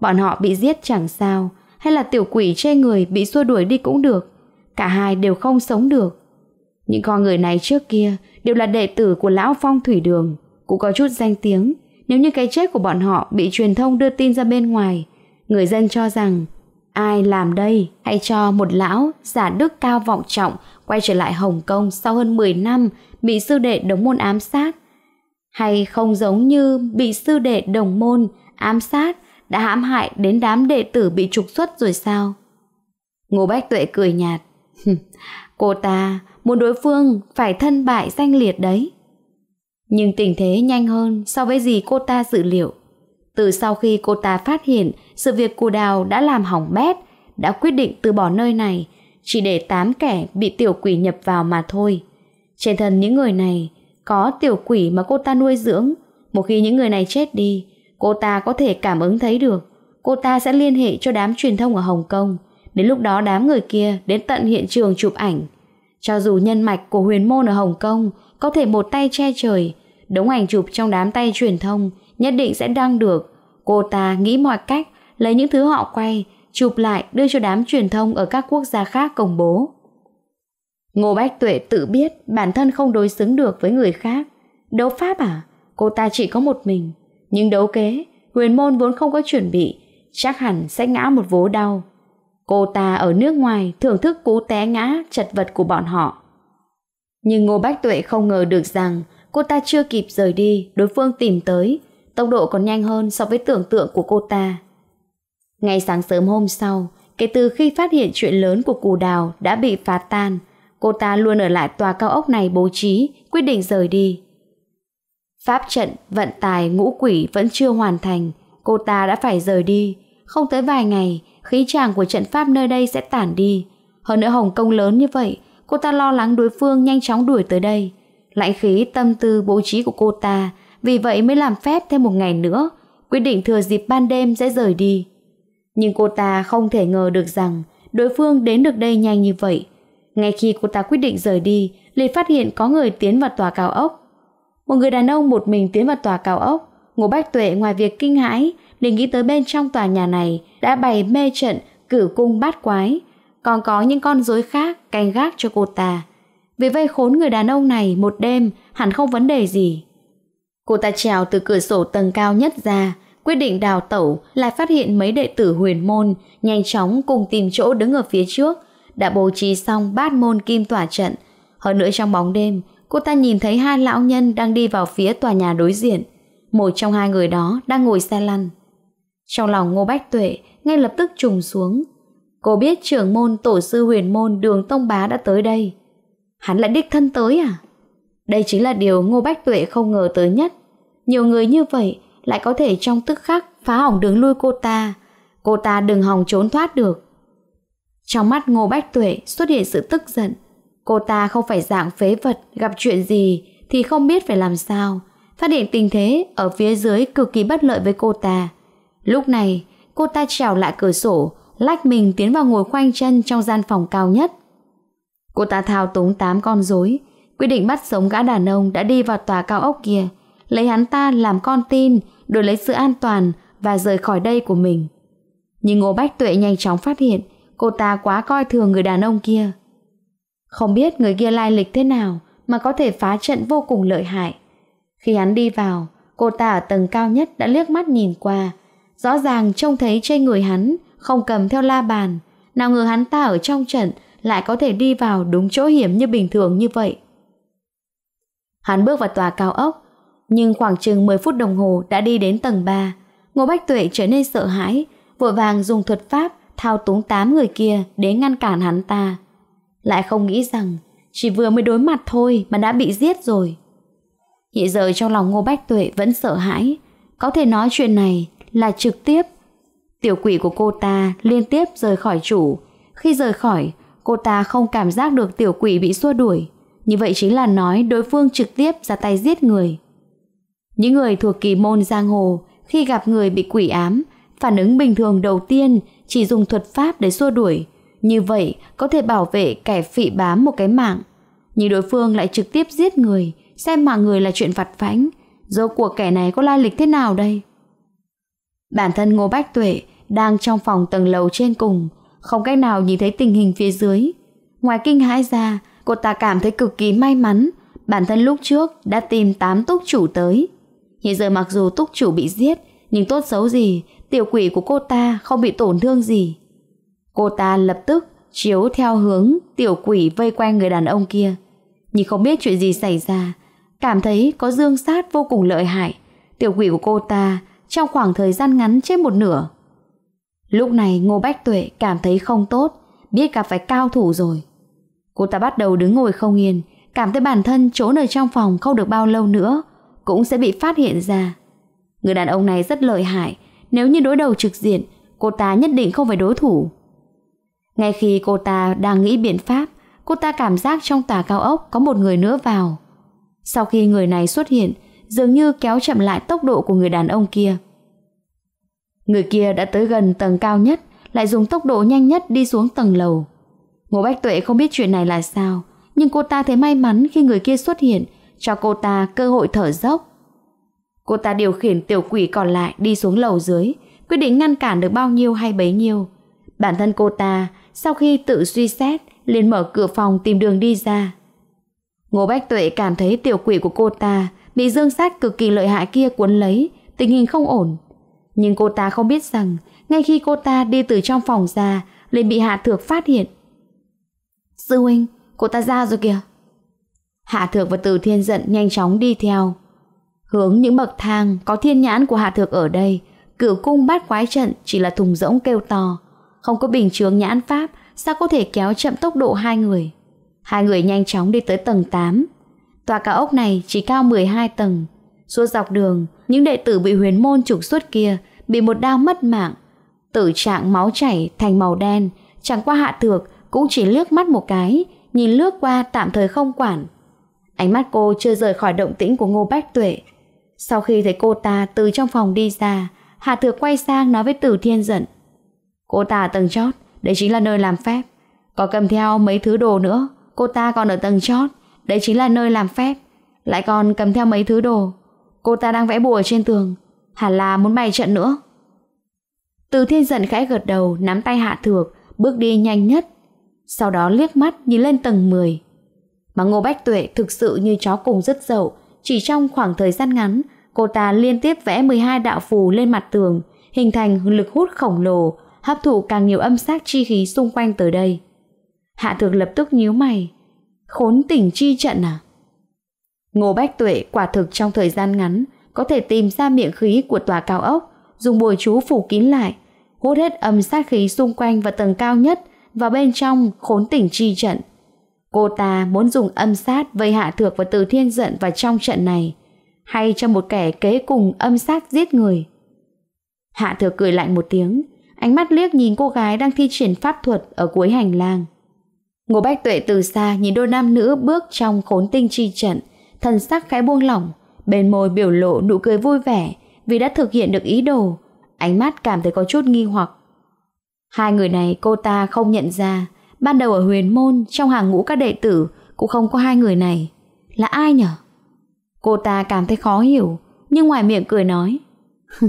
Bọn họ bị giết chẳng sao, hay là tiểu quỷ chê người bị xua đuổi đi cũng được. Cả hai đều không sống được. Những con người này trước kia đều là đệ tử của lão phong thủy đường, cũng có chút danh tiếng. Nếu như cái chết của bọn họ bị truyền thông đưa tin ra bên ngoài, người dân cho rằng ai làm đây hay cho một lão giả đức cao vọng trọng quay trở lại Hồng Kông sau hơn 10 năm bị sư đệ đồng môn ám sát. Hay không giống như bị sư đệ đồng môn ám sát đã hãm hại đến đám đệ tử bị trục xuất rồi sao? Ngô Bách Tuệ cười nhạt. [LAUGHS] Cô ta muốn đối phương phải thân bại danh liệt đấy. Nhưng tình thế nhanh hơn so với gì cô ta dự liệu. Từ sau khi cô ta phát hiện sự việc cù đào đã làm hỏng bét, đã quyết định từ bỏ nơi này, chỉ để tám kẻ bị tiểu quỷ nhập vào mà thôi. Trên thân những người này, có tiểu quỷ mà cô ta nuôi dưỡng, một khi những người này chết đi, cô ta có thể cảm ứng thấy được. Cô ta sẽ liên hệ cho đám truyền thông ở Hồng Kông, đến lúc đó đám người kia đến tận hiện trường chụp ảnh, cho dù nhân mạch của huyền môn ở Hồng Kông có thể một tay che trời, đống ảnh chụp trong đám tay truyền thông nhất định sẽ đăng được. Cô ta nghĩ mọi cách lấy những thứ họ quay, chụp lại đưa cho đám truyền thông ở các quốc gia khác công bố. Ngô Bách Tuệ tự biết bản thân không đối xứng được với người khác. Đấu pháp à? Cô ta chỉ có một mình. Nhưng đấu kế, huyền môn vốn không có chuẩn bị, chắc hẳn sẽ ngã một vố đau. Cô ta ở nước ngoài thưởng thức cú té ngã chật vật của bọn họ. Nhưng Ngô Bách Tuệ không ngờ được rằng cô ta chưa kịp rời đi, đối phương tìm tới, tốc độ còn nhanh hơn so với tưởng tượng của cô ta. Ngay sáng sớm hôm sau, kể từ khi phát hiện chuyện lớn của cù đào đã bị phá tan, cô ta luôn ở lại tòa cao ốc này bố trí, quyết định rời đi. Pháp trận, vận tài, ngũ quỷ vẫn chưa hoàn thành, cô ta đã phải rời đi. Không tới vài ngày, khí chàng của trận pháp nơi đây sẽ tản đi. Hơn nữa Hồng Kông lớn như vậy, cô ta lo lắng đối phương nhanh chóng đuổi tới đây. Lãnh khí tâm tư bố trí của cô ta, vì vậy mới làm phép thêm một ngày nữa, quyết định thừa dịp ban đêm sẽ rời đi. Nhưng cô ta không thể ngờ được rằng đối phương đến được đây nhanh như vậy. Ngay khi cô ta quyết định rời đi, liền phát hiện có người tiến vào tòa cao ốc. Một người đàn ông một mình tiến vào tòa cao ốc, Ngô Bách Tuệ ngoài việc kinh hãi để nghĩ tới bên trong tòa nhà này đã bày mê trận cử cung bát quái, còn có những con rối khác canh gác cho cô ta. Vì vây khốn người đàn ông này một đêm hẳn không vấn đề gì. Cô ta trèo từ cửa sổ tầng cao nhất ra, quyết định đào tẩu lại phát hiện mấy đệ tử huyền môn nhanh chóng cùng tìm chỗ đứng ở phía trước, đã bố trí xong bát môn kim tỏa trận. Hơn nữa trong bóng đêm, cô ta nhìn thấy hai lão nhân đang đi vào phía tòa nhà đối diện. Một trong hai người đó đang ngồi xe lăn. Trong lòng Ngô Bách Tuệ ngay lập tức trùng xuống. Cô biết trưởng môn tổ sư huyền môn đường Tông Bá đã tới đây. Hắn lại đích thân tới à? Đây chính là điều Ngô Bách Tuệ không ngờ tới nhất. Nhiều người như vậy lại có thể trong tức khắc phá hỏng đường lui cô ta. Cô ta đừng hòng trốn thoát được. Trong mắt Ngô Bách Tuệ xuất hiện sự tức giận. Cô ta không phải dạng phế vật, gặp chuyện gì thì không biết phải làm sao. Phát hiện tình thế ở phía dưới cực kỳ bất lợi với cô ta. Lúc này, cô ta trèo lại cửa sổ, lách mình tiến vào ngồi khoanh chân trong gian phòng cao nhất. Cô ta thao túng tám con rối, quyết định bắt sống gã đàn ông đã đi vào tòa cao ốc kia, lấy hắn ta làm con tin, đổi lấy sự an toàn và rời khỏi đây của mình. Nhưng Ngô Bách Tuệ nhanh chóng phát hiện cô ta quá coi thường người đàn ông kia. Không biết người kia lai lịch thế nào mà có thể phá trận vô cùng lợi hại. Khi hắn đi vào, cô ta ở tầng cao nhất đã liếc mắt nhìn qua, Rõ ràng trông thấy trên người hắn Không cầm theo la bàn Nào ngờ hắn ta ở trong trận Lại có thể đi vào đúng chỗ hiểm như bình thường như vậy Hắn bước vào tòa cao ốc Nhưng khoảng chừng 10 phút đồng hồ đã đi đến tầng 3 Ngô Bách Tuệ trở nên sợ hãi Vội vàng dùng thuật pháp Thao túng tám người kia để ngăn cản hắn ta Lại không nghĩ rằng Chỉ vừa mới đối mặt thôi mà đã bị giết rồi Hiện giờ trong lòng Ngô Bách Tuệ vẫn sợ hãi Có thể nói chuyện này là trực tiếp. Tiểu quỷ của cô ta liên tiếp rời khỏi chủ. Khi rời khỏi, cô ta không cảm giác được tiểu quỷ bị xua đuổi. Như vậy chính là nói đối phương trực tiếp ra tay giết người. Những người thuộc kỳ môn giang hồ khi gặp người bị quỷ ám, phản ứng bình thường đầu tiên chỉ dùng thuật pháp để xua đuổi. Như vậy có thể bảo vệ kẻ phỉ bám một cái mạng. Nhưng đối phương lại trực tiếp giết người, xem mạng người là chuyện vặt vãnh. Dẫu của kẻ này có lai lịch thế nào đây? Bản thân Ngô Bách Tuệ đang trong phòng tầng lầu trên cùng, không cách nào nhìn thấy tình hình phía dưới. Ngoài kinh hãi ra, cô ta cảm thấy cực kỳ may mắn, bản thân lúc trước đã tìm tám túc chủ tới. Hiện giờ mặc dù túc chủ bị giết, nhưng tốt xấu gì, tiểu quỷ của cô ta không bị tổn thương gì. Cô ta lập tức chiếu theo hướng tiểu quỷ vây quanh người đàn ông kia. Nhưng không biết chuyện gì xảy ra, cảm thấy có dương sát vô cùng lợi hại. Tiểu quỷ của cô ta trong khoảng thời gian ngắn trên một nửa. Lúc này Ngô Bách Tuệ cảm thấy không tốt, biết gặp phải cao thủ rồi. Cô ta bắt đầu đứng ngồi không yên, cảm thấy bản thân trốn ở trong phòng không được bao lâu nữa, cũng sẽ bị phát hiện ra. Người đàn ông này rất lợi hại, nếu như đối đầu trực diện, cô ta nhất định không phải đối thủ. Ngay khi cô ta đang nghĩ biện pháp, cô ta cảm giác trong tòa cao ốc có một người nữa vào. Sau khi người này xuất hiện, dường như kéo chậm lại tốc độ của người đàn ông kia. Người kia đã tới gần tầng cao nhất, lại dùng tốc độ nhanh nhất đi xuống tầng lầu. Ngô Bách Tuệ không biết chuyện này là sao, nhưng cô ta thấy may mắn khi người kia xuất hiện, cho cô ta cơ hội thở dốc. Cô ta điều khiển tiểu quỷ còn lại đi xuống lầu dưới, quyết định ngăn cản được bao nhiêu hay bấy nhiêu. Bản thân cô ta, sau khi tự suy xét, liền mở cửa phòng tìm đường đi ra. Ngô Bách Tuệ cảm thấy tiểu quỷ của cô ta bị dương sát cực kỳ lợi hại kia cuốn lấy, tình hình không ổn. Nhưng cô ta không biết rằng, ngay khi cô ta đi từ trong phòng ra, liền bị Hạ Thược phát hiện. Sư huynh, cô ta ra rồi kìa. Hạ Thược và Từ Thiên Giận nhanh chóng đi theo. Hướng những bậc thang có thiên nhãn của Hạ Thược ở đây, cửu cung bát quái trận chỉ là thùng rỗng kêu to. Không có bình chướng nhãn pháp, sao có thể kéo chậm tốc độ hai người. Hai người nhanh chóng đi tới tầng 8, Tòa cao ốc này chỉ cao 12 tầng. Suốt dọc đường, những đệ tử bị huyền môn trục xuất kia bị một đao mất mạng. Tử trạng máu chảy thành màu đen, chẳng qua hạ thược cũng chỉ lướt mắt một cái, nhìn lướt qua tạm thời không quản. Ánh mắt cô chưa rời khỏi động tĩnh của Ngô Bách Tuệ. Sau khi thấy cô ta từ trong phòng đi ra, Hạ Thược quay sang nói với Tử Thiên giận. Cô ta ở tầng chót, đấy chính là nơi làm phép. Có cầm theo mấy thứ đồ nữa, cô ta còn ở tầng chót đây chính là nơi làm phép Lại còn cầm theo mấy thứ đồ Cô ta đang vẽ bùa trên tường Hẳn là muốn bày trận nữa Từ thiên giận khẽ gật đầu Nắm tay hạ thược Bước đi nhanh nhất Sau đó liếc mắt nhìn lên tầng 10 Mà Ngô Bách Tuệ thực sự như chó cùng rất dậu Chỉ trong khoảng thời gian ngắn Cô ta liên tiếp vẽ 12 đạo phù lên mặt tường Hình thành lực hút khổng lồ Hấp thụ càng nhiều âm sát chi khí xung quanh tới đây Hạ thược lập tức nhíu mày khốn tỉnh chi trận à? Ngô Bách Tuệ quả thực trong thời gian ngắn có thể tìm ra miệng khí của tòa cao ốc, dùng bùa chú phủ kín lại, hút hết âm sát khí xung quanh và tầng cao nhất và bên trong khốn tỉnh chi trận. Cô ta muốn dùng âm sát vây hạ thược và từ thiên giận vào trong trận này, hay cho một kẻ kế cùng âm sát giết người. Hạ thược cười lạnh một tiếng, ánh mắt liếc nhìn cô gái đang thi triển pháp thuật ở cuối hành lang. Ngô Bách Tuệ từ xa nhìn đôi nam nữ bước trong khốn tinh chi trận, thần sắc khẽ buông lỏng, bên môi biểu lộ nụ cười vui vẻ vì đã thực hiện được ý đồ, ánh mắt cảm thấy có chút nghi hoặc. Hai người này cô ta không nhận ra, ban đầu ở huyền môn trong hàng ngũ các đệ tử cũng không có hai người này. Là ai nhở? Cô ta cảm thấy khó hiểu, nhưng ngoài miệng cười nói.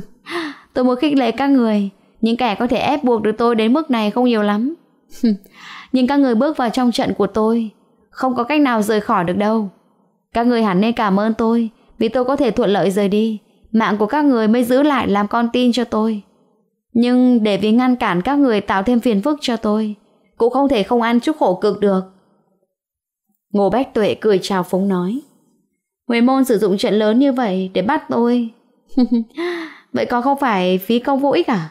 [LAUGHS] tôi muốn khích lệ các người, những kẻ có thể ép buộc được tôi đến mức này không nhiều lắm. [LAUGHS] nhưng các người bước vào trong trận của tôi, không có cách nào rời khỏi được đâu. Các người hẳn nên cảm ơn tôi, vì tôi có thể thuận lợi rời đi, mạng của các người mới giữ lại làm con tin cho tôi. Nhưng để vì ngăn cản các người tạo thêm phiền phức cho tôi, cũng không thể không ăn chút khổ cực được. Ngô Bách Tuệ cười chào phúng nói. Huế môn sử dụng trận lớn như vậy để bắt tôi. [LAUGHS] vậy có không phải phí công vô ích à?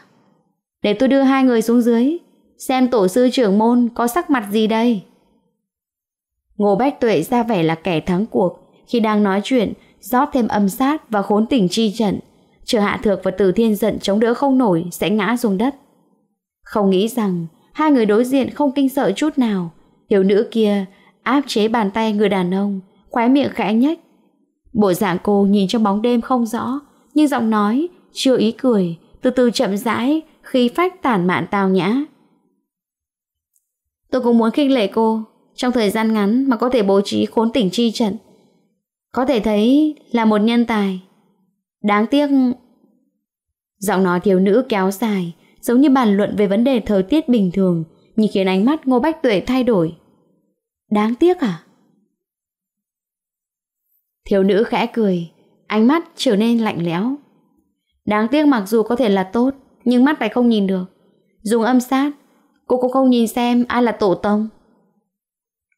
Để tôi đưa hai người xuống dưới, Xem tổ sư trưởng môn có sắc mặt gì đây? Ngô Bách Tuệ ra vẻ là kẻ thắng cuộc Khi đang nói chuyện rót thêm âm sát và khốn tỉnh chi trận Chờ Hạ Thược và tử Thiên giận chống đỡ không nổi Sẽ ngã xuống đất Không nghĩ rằng Hai người đối diện không kinh sợ chút nào Hiểu nữ kia áp chế bàn tay người đàn ông Khóe miệng khẽ nhách Bộ dạng cô nhìn trong bóng đêm không rõ Nhưng giọng nói Chưa ý cười Từ từ chậm rãi Khi phách tản mạn tào nhã Tôi cũng muốn khinh lệ cô Trong thời gian ngắn mà có thể bố trí khốn tỉnh chi trận Có thể thấy là một nhân tài Đáng tiếc Giọng nói thiếu nữ kéo dài Giống như bàn luận về vấn đề thời tiết bình thường Nhưng khiến ánh mắt Ngô Bách Tuệ thay đổi Đáng tiếc à Thiếu nữ khẽ cười Ánh mắt trở nên lạnh lẽo Đáng tiếc mặc dù có thể là tốt Nhưng mắt lại không nhìn được Dùng âm sát Cô cũng không nhìn xem ai là tổ tông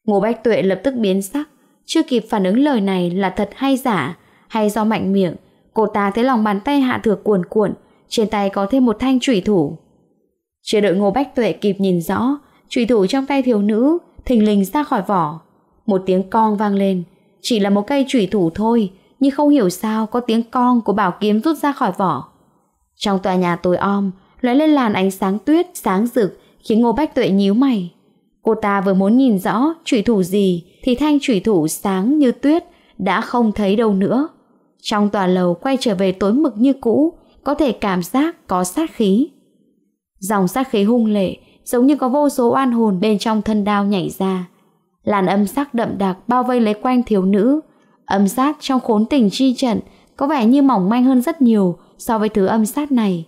Ngô Bách Tuệ lập tức biến sắc Chưa kịp phản ứng lời này là thật hay giả Hay do mạnh miệng Cô ta thấy lòng bàn tay hạ thừa cuồn cuộn Trên tay có thêm một thanh trùy thủ Chưa đợi Ngô Bách Tuệ kịp nhìn rõ Trùy thủ trong tay thiếu nữ Thình lình ra khỏi vỏ Một tiếng con vang lên Chỉ là một cây trùy thủ thôi Nhưng không hiểu sao có tiếng con của bảo kiếm rút ra khỏi vỏ Trong tòa nhà tối om lóe lên làn ánh sáng tuyết sáng rực khiến Ngô Bách Tuệ nhíu mày. Cô ta vừa muốn nhìn rõ trụy thủ gì thì thanh trụy thủ sáng như tuyết đã không thấy đâu nữa. Trong tòa lầu quay trở về tối mực như cũ, có thể cảm giác có sát khí. Dòng sát khí hung lệ, giống như có vô số oan hồn bên trong thân đao nhảy ra. Làn âm sắc đậm đặc bao vây lấy quanh thiếu nữ, âm sát trong khốn tình chi trận có vẻ như mỏng manh hơn rất nhiều so với thứ âm sát này.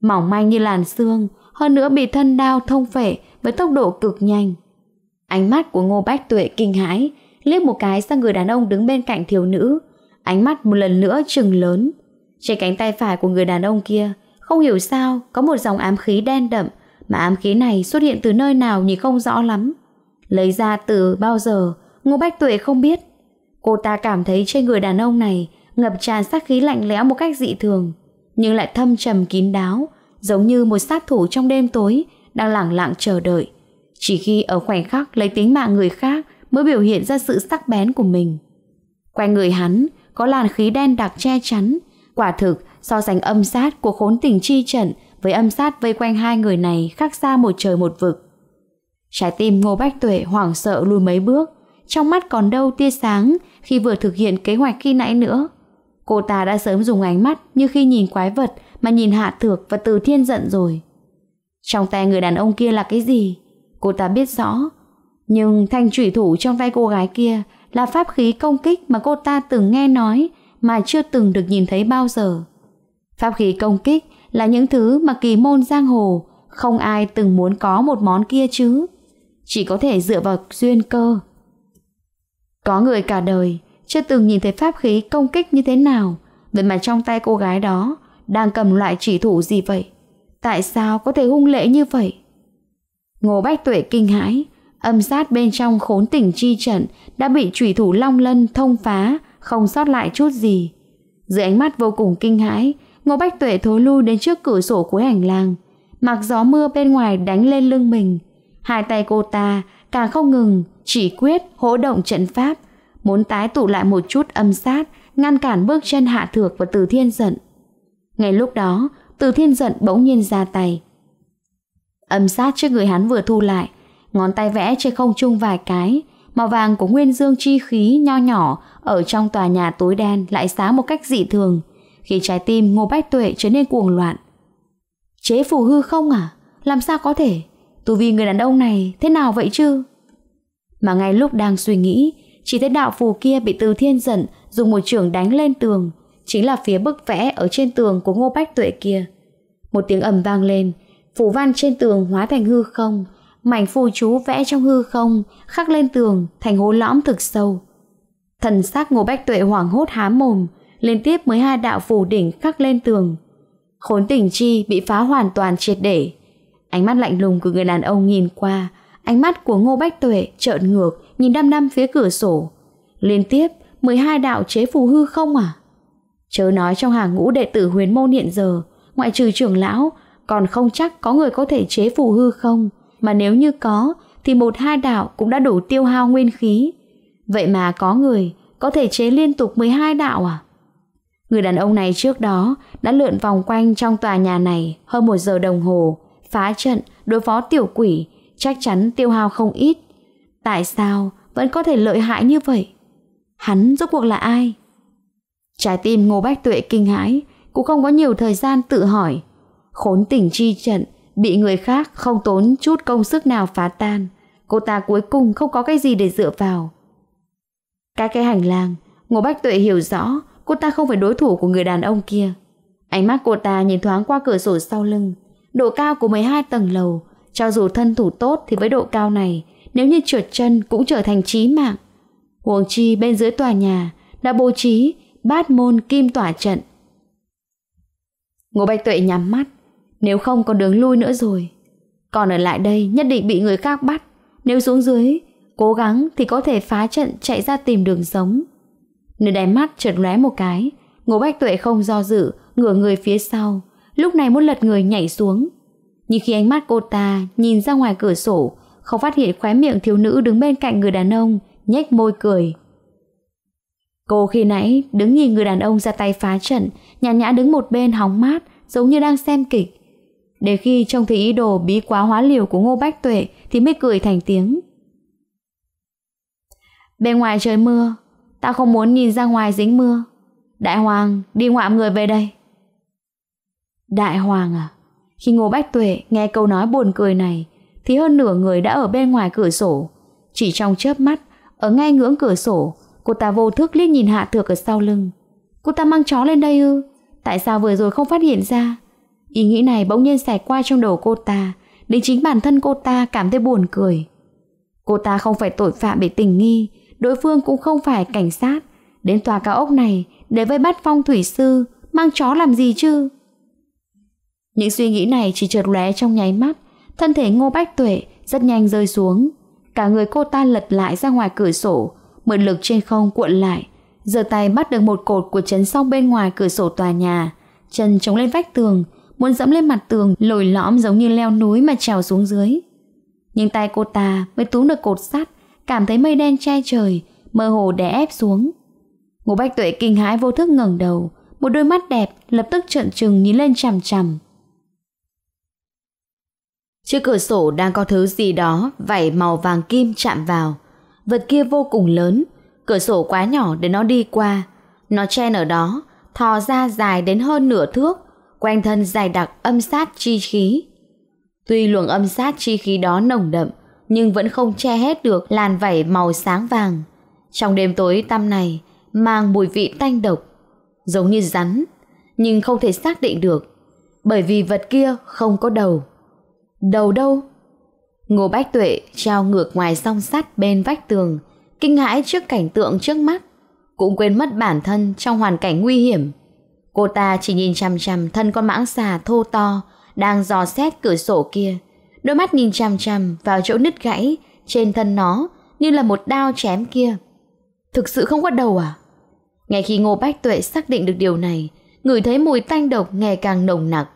Mỏng manh như làn xương, hơn nữa bị thân đao thông phệ với tốc độ cực nhanh. Ánh mắt của Ngô Bách Tuệ kinh hãi, liếc một cái sang người đàn ông đứng bên cạnh thiếu nữ, ánh mắt một lần nữa trừng lớn. Trên cánh tay phải của người đàn ông kia, không hiểu sao có một dòng ám khí đen đậm, mà ám khí này xuất hiện từ nơi nào nhìn không rõ lắm. Lấy ra từ bao giờ, Ngô Bách Tuệ không biết. Cô ta cảm thấy trên người đàn ông này ngập tràn sát khí lạnh lẽo một cách dị thường, nhưng lại thâm trầm kín đáo, giống như một sát thủ trong đêm tối đang lẳng lặng chờ đợi. Chỉ khi ở khoảnh khắc lấy tính mạng người khác mới biểu hiện ra sự sắc bén của mình. Quanh người hắn có làn khí đen đặc che chắn, quả thực so sánh âm sát của khốn tình chi trận với âm sát vây quanh hai người này khác xa một trời một vực. Trái tim Ngô Bách Tuệ hoảng sợ lùi mấy bước, trong mắt còn đâu tia sáng khi vừa thực hiện kế hoạch khi nãy nữa. Cô ta đã sớm dùng ánh mắt như khi nhìn quái vật mà nhìn Hạ Thược và Từ Thiên giận rồi. Trong tay người đàn ông kia là cái gì? Cô ta biết rõ. Nhưng thanh thủy thủ trong tay cô gái kia là pháp khí công kích mà cô ta từng nghe nói mà chưa từng được nhìn thấy bao giờ. Pháp khí công kích là những thứ mà kỳ môn giang hồ không ai từng muốn có một món kia chứ. Chỉ có thể dựa vào duyên cơ. Có người cả đời chưa từng nhìn thấy pháp khí công kích như thế nào Vậy mà trong tay cô gái đó đang cầm loại chỉ thủ gì vậy? Tại sao có thể hung lệ như vậy? Ngô Bách Tuệ kinh hãi, âm sát bên trong khốn tỉnh chi trận đã bị chủy thủ long lân thông phá, không sót lại chút gì. Dưới ánh mắt vô cùng kinh hãi, Ngô Bách Tuệ thối lui đến trước cửa sổ cuối hành lang, mặc gió mưa bên ngoài đánh lên lưng mình. Hai tay cô ta càng không ngừng, chỉ quyết hỗ động trận pháp, muốn tái tụ lại một chút âm sát, ngăn cản bước chân hạ thược và từ thiên giận. Ngay lúc đó, từ thiên giận bỗng nhiên ra tay. Âm sát trước người hắn vừa thu lại, ngón tay vẽ trên không chung vài cái, màu vàng của nguyên dương chi khí nho nhỏ ở trong tòa nhà tối đen lại sáng một cách dị thường, khi trái tim Ngô Bách Tuệ trở nên cuồng loạn. Chế phù hư không à? Làm sao có thể? Tu vi người đàn ông này thế nào vậy chứ? Mà ngay lúc đang suy nghĩ, chỉ thấy đạo phù kia bị từ thiên giận dùng một trường đánh lên tường, chính là phía bức vẽ ở trên tường của Ngô Bách Tuệ kia. Một tiếng ầm vang lên, phủ văn trên tường hóa thành hư không, mảnh phù chú vẽ trong hư không, khắc lên tường thành hố lõm thực sâu. Thần xác Ngô Bách Tuệ hoảng hốt há mồm, liên tiếp mới hai đạo phủ đỉnh khắc lên tường. Khốn tỉnh chi bị phá hoàn toàn triệt để. Ánh mắt lạnh lùng của người đàn ông nhìn qua, ánh mắt của Ngô Bách Tuệ trợn ngược nhìn đăm đăm phía cửa sổ. Liên tiếp 12 đạo chế phù hư không à? Chớ nói trong hàng ngũ đệ tử huyền môn hiện giờ, ngoại trừ trưởng lão, còn không chắc có người có thể chế phù hư không, mà nếu như có, thì một hai đạo cũng đã đủ tiêu hao nguyên khí. Vậy mà có người có thể chế liên tục 12 đạo à? Người đàn ông này trước đó đã lượn vòng quanh trong tòa nhà này hơn một giờ đồng hồ, phá trận, đối phó tiểu quỷ, chắc chắn tiêu hao không ít. Tại sao vẫn có thể lợi hại như vậy? Hắn rốt cuộc là ai? Trái tim Ngô Bách Tuệ kinh hãi, cũng không có nhiều thời gian tự hỏi. Khốn tình chi trận, bị người khác không tốn chút công sức nào phá tan. Cô ta cuối cùng không có cái gì để dựa vào. cái cái hành lang, Ngô Bách Tuệ hiểu rõ cô ta không phải đối thủ của người đàn ông kia. Ánh mắt cô ta nhìn thoáng qua cửa sổ sau lưng. Độ cao của 12 tầng lầu, cho dù thân thủ tốt thì với độ cao này, nếu như trượt chân cũng trở thành chí mạng. Huống chi bên dưới tòa nhà đã bố trí bát môn kim tỏa trận. Ngô Bạch Tuệ nhắm mắt, nếu không có đường lui nữa rồi. Còn ở lại đây nhất định bị người khác bắt, nếu xuống dưới, cố gắng thì có thể phá trận chạy ra tìm đường sống. Nơi đáy mắt chợt lóe một cái, Ngô Bạch Tuệ không do dự, ngửa người phía sau, lúc này muốn lật người nhảy xuống. Nhưng khi ánh mắt cô ta nhìn ra ngoài cửa sổ, không phát hiện khóe miệng thiếu nữ đứng bên cạnh người đàn ông, nhếch môi cười. Cô khi nãy đứng nhìn người đàn ông ra tay phá trận, nhàn nhã đứng một bên hóng mát, giống như đang xem kịch. Để khi trông thấy ý đồ bí quá hóa liều của Ngô Bách Tuệ thì mới cười thành tiếng. Bên ngoài trời mưa, ta không muốn nhìn ra ngoài dính mưa. Đại Hoàng, đi ngoạm người về đây. Đại Hoàng à? Khi Ngô Bách Tuệ nghe câu nói buồn cười này, thì hơn nửa người đã ở bên ngoài cửa sổ. Chỉ trong chớp mắt, ở ngay ngưỡng cửa sổ, Cô ta vô thức liếc nhìn Hạ Thược ở sau lưng. Cô ta mang chó lên đây ư? Tại sao vừa rồi không phát hiện ra? Ý nghĩ này bỗng nhiên xẹt qua trong đầu cô ta, đến chính bản thân cô ta cảm thấy buồn cười. Cô ta không phải tội phạm bị tình nghi, đối phương cũng không phải cảnh sát. Đến tòa cao ốc này để vây bắt phong thủy sư, mang chó làm gì chứ? Những suy nghĩ này chỉ chợt lóe trong nháy mắt, thân thể Ngô Bách Tuệ rất nhanh rơi xuống. Cả người cô ta lật lại ra ngoài cửa sổ, mượn lực trên không cuộn lại, giơ tay bắt được một cột của chấn song bên ngoài cửa sổ tòa nhà, chân chống lên vách tường, muốn dẫm lên mặt tường lồi lõm giống như leo núi mà trèo xuống dưới. Nhưng tay cô ta mới túm được cột sắt, cảm thấy mây đen che trời, mơ hồ đè ép xuống. Ngô Bách Tuệ kinh hãi vô thức ngẩng đầu, một đôi mắt đẹp lập tức trợn trừng nhìn lên chằm chằm. Trước cửa sổ đang có thứ gì đó vảy màu vàng kim chạm vào, Vật kia vô cùng lớn, cửa sổ quá nhỏ để nó đi qua. Nó chen ở đó, thò ra dài đến hơn nửa thước, quanh thân dài đặc âm sát chi khí. Tuy luồng âm sát chi khí đó nồng đậm, nhưng vẫn không che hết được làn vảy màu sáng vàng. Trong đêm tối tăm này, mang mùi vị tanh độc, giống như rắn, nhưng không thể xác định được, bởi vì vật kia không có đầu. Đầu đâu? Ngô Bách Tuệ treo ngược ngoài song sắt bên vách tường, kinh hãi trước cảnh tượng trước mắt, cũng quên mất bản thân trong hoàn cảnh nguy hiểm. Cô ta chỉ nhìn chằm chằm thân con mãng xà thô to đang dò xét cửa sổ kia, đôi mắt nhìn chằm chằm vào chỗ nứt gãy trên thân nó như là một đao chém kia. Thực sự không có đầu à? Ngay khi Ngô Bách Tuệ xác định được điều này, ngửi thấy mùi tanh độc ngày càng nồng nặc.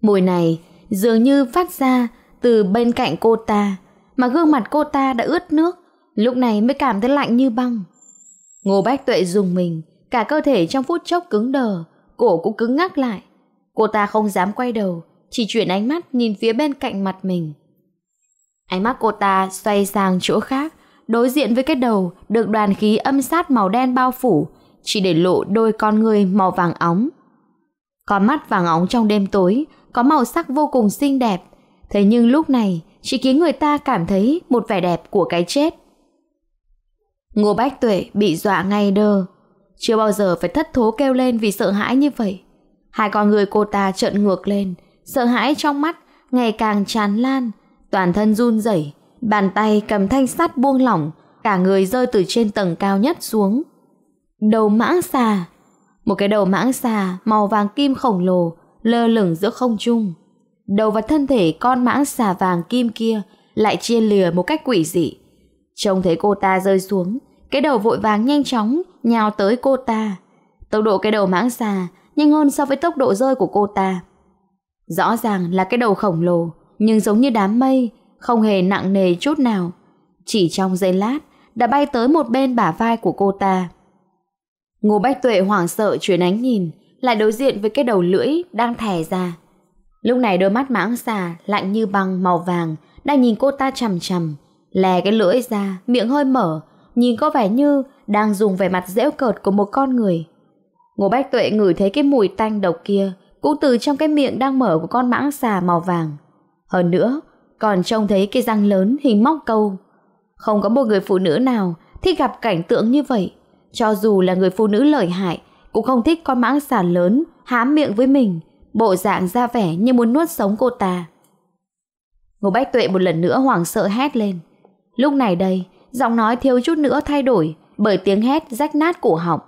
Mùi này dường như phát ra từ bên cạnh cô ta, mà gương mặt cô ta đã ướt nước, lúc này mới cảm thấy lạnh như băng. Ngô Bách Tuệ dùng mình, cả cơ thể trong phút chốc cứng đờ, cổ cũng cứng ngắc lại. Cô ta không dám quay đầu, chỉ chuyển ánh mắt nhìn phía bên cạnh mặt mình. Ánh mắt cô ta xoay sang chỗ khác, đối diện với cái đầu được đoàn khí âm sát màu đen bao phủ, chỉ để lộ đôi con người màu vàng óng. Con mắt vàng óng trong đêm tối, có màu sắc vô cùng xinh đẹp, Thế nhưng lúc này, chỉ khiến người ta cảm thấy một vẻ đẹp của cái chết. Ngô Bách Tuệ bị dọa ngay đơ. Chưa bao giờ phải thất thố kêu lên vì sợ hãi như vậy. Hai con người cô ta trợn ngược lên, sợ hãi trong mắt ngày càng tràn lan, toàn thân run rẩy, bàn tay cầm thanh sắt buông lỏng, cả người rơi từ trên tầng cao nhất xuống. Đầu mãng xà, một cái đầu mãng xà màu vàng kim khổng lồ lơ lửng giữa không trung đầu và thân thể con mãng xà vàng kim kia lại chia lìa một cách quỷ dị. Trông thấy cô ta rơi xuống, cái đầu vội vàng nhanh chóng nhào tới cô ta. Tốc độ cái đầu mãng xà nhanh hơn so với tốc độ rơi của cô ta. Rõ ràng là cái đầu khổng lồ, nhưng giống như đám mây, không hề nặng nề chút nào. Chỉ trong giây lát, đã bay tới một bên bả vai của cô ta. Ngô Bách Tuệ hoảng sợ chuyển ánh nhìn, lại đối diện với cái đầu lưỡi đang thẻ ra. Lúc này đôi mắt mãng xà lạnh như băng màu vàng đang nhìn cô ta chằm chằm, lè cái lưỡi ra, miệng hơi mở, nhìn có vẻ như đang dùng vẻ mặt dễu cợt của một con người. Ngô Bách Tuệ ngửi thấy cái mùi tanh độc kia cũng từ trong cái miệng đang mở của con mãng xà màu vàng. Hơn nữa, còn trông thấy cái răng lớn hình móc câu. Không có một người phụ nữ nào thích gặp cảnh tượng như vậy, cho dù là người phụ nữ lợi hại cũng không thích con mãng xà lớn há miệng với mình bộ dạng ra vẻ như muốn nuốt sống cô ta. Ngô Bách Tuệ một lần nữa hoảng sợ hét lên. Lúc này đây, giọng nói thiếu chút nữa thay đổi bởi tiếng hét rách nát cổ họng.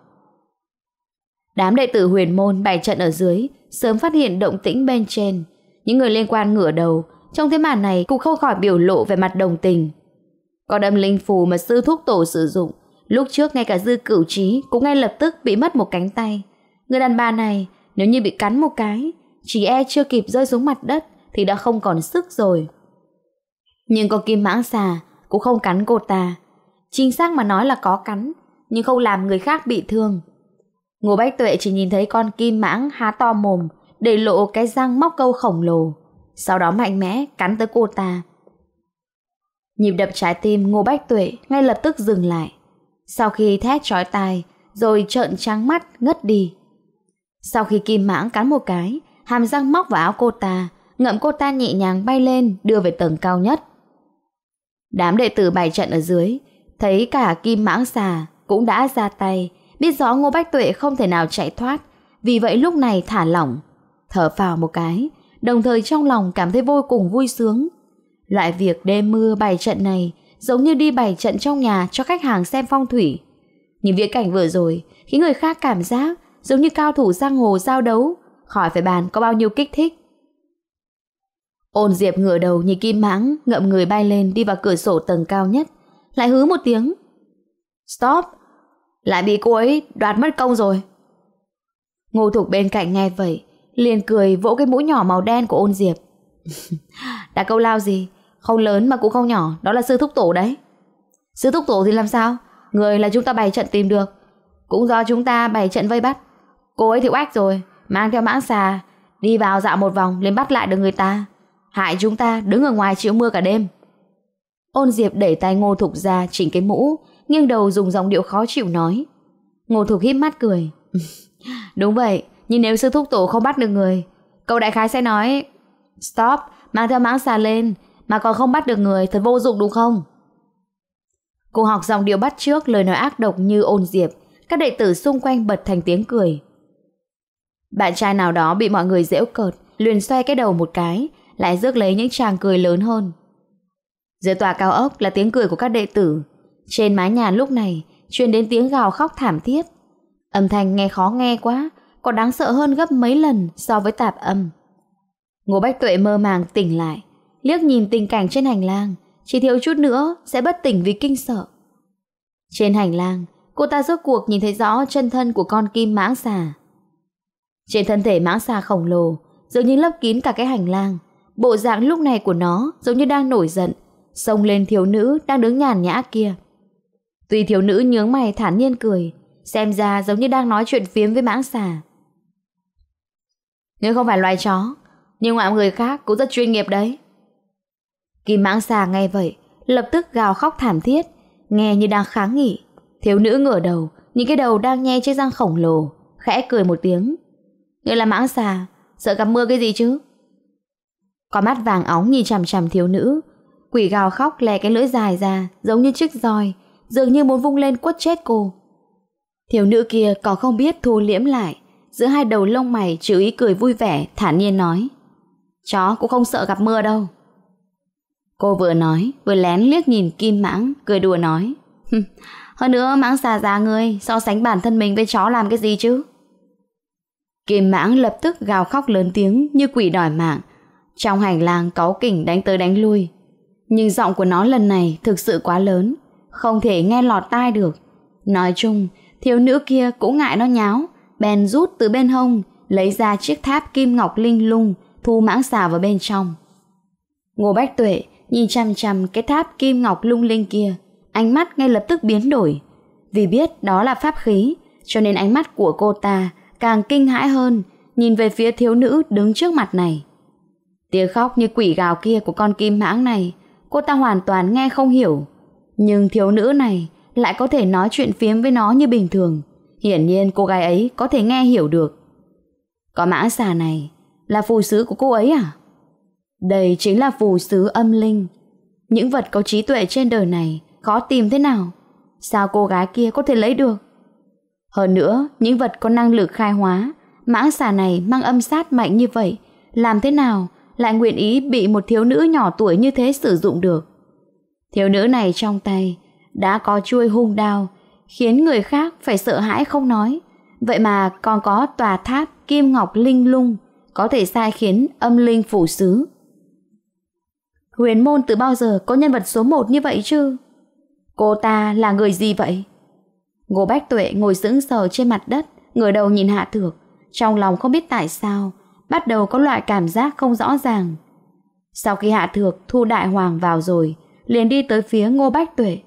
Đám đệ tử huyền môn bày trận ở dưới, sớm phát hiện động tĩnh bên trên. Những người liên quan ngửa đầu, trong thế màn này cũng không khỏi biểu lộ về mặt đồng tình. Có đâm linh phù mà sư thúc tổ sử dụng, lúc trước ngay cả dư cửu trí cũng ngay lập tức bị mất một cánh tay. Người đàn bà này nếu như bị cắn một cái, chỉ e chưa kịp rơi xuống mặt đất thì đã không còn sức rồi. Nhưng con kim mãng xà cũng không cắn cô ta. Chính xác mà nói là có cắn, nhưng không làm người khác bị thương. Ngô Bách Tuệ chỉ nhìn thấy con kim mãng há to mồm để lộ cái răng móc câu khổng lồ. Sau đó mạnh mẽ cắn tới cô ta. Nhịp đập trái tim Ngô Bách Tuệ ngay lập tức dừng lại. Sau khi thét trói tai, rồi trợn trắng mắt ngất đi. Sau khi kim mãng cắn một cái, hàm răng móc vào áo cô ta, ngậm cô ta nhẹ nhàng bay lên đưa về tầng cao nhất. Đám đệ tử bài trận ở dưới, thấy cả kim mãng xà cũng đã ra tay, biết rõ Ngô Bách Tuệ không thể nào chạy thoát, vì vậy lúc này thả lỏng, thở vào một cái, đồng thời trong lòng cảm thấy vô cùng vui sướng. Loại việc đêm mưa bài trận này giống như đi bài trận trong nhà cho khách hàng xem phong thủy. Những viễn cảnh vừa rồi khiến người khác cảm giác giống như cao thủ giang hồ giao đấu, khỏi phải bàn có bao nhiêu kích thích. Ôn Diệp ngửa đầu như kim mãng, ngậm người bay lên đi vào cửa sổ tầng cao nhất, lại hứ một tiếng. Stop! Lại bị cô ấy đoạt mất công rồi. Ngô Thục bên cạnh nghe vậy, liền cười vỗ cái mũi nhỏ màu đen của ôn Diệp. [LAUGHS] Đã câu lao gì, không lớn mà cũng không nhỏ, đó là sư thúc tổ đấy. Sư thúc tổ thì làm sao? Người là chúng ta bày trận tìm được, cũng do chúng ta bày trận vây bắt. Cô ấy thì oách rồi Mang theo mãng xà Đi vào dạo một vòng lên bắt lại được người ta Hại chúng ta đứng ở ngoài chịu mưa cả đêm Ôn Diệp đẩy tay Ngô Thục ra chỉnh cái mũ Nghiêng đầu dùng giọng điệu khó chịu nói Ngô Thục hít mắt cười. [LAUGHS] Đúng vậy Nhưng nếu sư thúc tổ không bắt được người Cậu đại khái sẽ nói Stop mang theo mãng xà lên Mà còn không bắt được người thật vô dụng đúng không Cô học dòng điệu bắt trước lời nói ác độc như ôn Diệp Các đệ tử xung quanh bật thành tiếng cười bạn trai nào đó bị mọi người dễu cợt, liền xoay cái đầu một cái, lại rước lấy những tràng cười lớn hơn. Dưới tòa cao ốc là tiếng cười của các đệ tử. Trên mái nhà lúc này, truyền đến tiếng gào khóc thảm thiết. Âm thanh nghe khó nghe quá, còn đáng sợ hơn gấp mấy lần so với tạp âm. Ngô Bách Tuệ mơ màng tỉnh lại, liếc nhìn tình cảnh trên hành lang, chỉ thiếu chút nữa sẽ bất tỉnh vì kinh sợ. Trên hành lang, cô ta rốt cuộc nhìn thấy rõ chân thân của con kim mãng xà. Trên thân thể mãng xà khổng lồ, dường như lấp kín cả cái hành lang. Bộ dạng lúc này của nó giống như đang nổi giận, xông lên thiếu nữ đang đứng nhàn nhã kia. Tuy thiếu nữ nhướng mày thản nhiên cười, xem ra giống như đang nói chuyện phiếm với mãng xà. Nếu không phải loài chó, nhưng mọi người khác cũng rất chuyên nghiệp đấy. Kim mãng xà nghe vậy, lập tức gào khóc thảm thiết, nghe như đang kháng nghị. Thiếu nữ ngửa đầu, những cái đầu đang nhe chiếc răng khổng lồ, khẽ cười một tiếng, người là mãng xà Sợ gặp mưa cái gì chứ Có mắt vàng óng nhìn chằm chằm thiếu nữ Quỷ gào khóc lè cái lưỡi dài ra Giống như chiếc roi Dường như muốn vung lên quất chết cô Thiếu nữ kia còn không biết thu liễm lại Giữa hai đầu lông mày chữ ý cười vui vẻ Thản nhiên nói Chó cũng không sợ gặp mưa đâu Cô vừa nói Vừa lén liếc nhìn kim mãng Cười đùa nói Hơn nữa mãng xà già ngươi So sánh bản thân mình với chó làm cái gì chứ Kim mãng lập tức gào khóc lớn tiếng như quỷ đòi mạng. Trong hành lang có kỉnh đánh tới đánh lui. Nhưng giọng của nó lần này thực sự quá lớn, không thể nghe lọt tai được. Nói chung, thiếu nữ kia cũng ngại nó nháo, bèn rút từ bên hông, lấy ra chiếc tháp kim ngọc linh lung, thu mãng xà vào bên trong. Ngô Bách Tuệ nhìn chăm chăm cái tháp kim ngọc lung linh kia, ánh mắt ngay lập tức biến đổi. Vì biết đó là pháp khí, cho nên ánh mắt của cô ta càng kinh hãi hơn, nhìn về phía thiếu nữ đứng trước mặt này. Tiếng khóc như quỷ gào kia của con kim mãng này, cô ta hoàn toàn nghe không hiểu. Nhưng thiếu nữ này lại có thể nói chuyện phiếm với nó như bình thường. Hiển nhiên cô gái ấy có thể nghe hiểu được. Có mã xà này, là phù sứ của cô ấy à? Đây chính là phù sứ âm linh. Những vật có trí tuệ trên đời này khó tìm thế nào? Sao cô gái kia có thể lấy được? Hơn nữa, những vật có năng lực khai hóa, mãng xà này mang âm sát mạnh như vậy, làm thế nào lại nguyện ý bị một thiếu nữ nhỏ tuổi như thế sử dụng được. Thiếu nữ này trong tay đã có chuôi hung đao, khiến người khác phải sợ hãi không nói. Vậy mà còn có tòa tháp kim ngọc linh lung, có thể sai khiến âm linh phủ xứ. Huyền môn từ bao giờ có nhân vật số một như vậy chứ? Cô ta là người gì vậy? Ngô Bách Tuệ ngồi sững sờ trên mặt đất, ngửa đầu nhìn Hạ Thược. Trong lòng không biết tại sao, bắt đầu có loại cảm giác không rõ ràng. Sau khi Hạ Thược thu đại hoàng vào rồi, liền đi tới phía Ngô Bách Tuệ.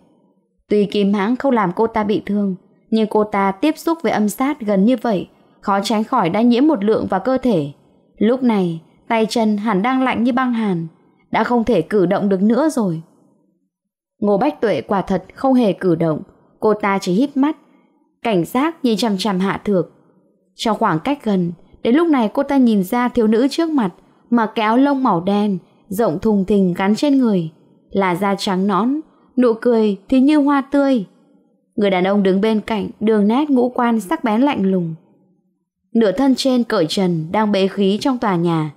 Tuy kim hãng không làm cô ta bị thương, nhưng cô ta tiếp xúc với âm sát gần như vậy, khó tránh khỏi đã nhiễm một lượng vào cơ thể. Lúc này, tay chân hẳn đang lạnh như băng hàn, đã không thể cử động được nữa rồi. Ngô Bách Tuệ quả thật không hề cử động, Cô ta chỉ híp mắt, cảnh giác nhìn chằm chằm Hạ Thược. Trong khoảng cách gần, đến lúc này cô ta nhìn ra thiếu nữ trước mặt mà kéo lông màu đen, rộng thùng thình gắn trên người, là da trắng nõn, nụ cười thì như hoa tươi. Người đàn ông đứng bên cạnh, đường nét ngũ quan sắc bén lạnh lùng. Nửa thân trên cởi trần đang bế khí trong tòa nhà,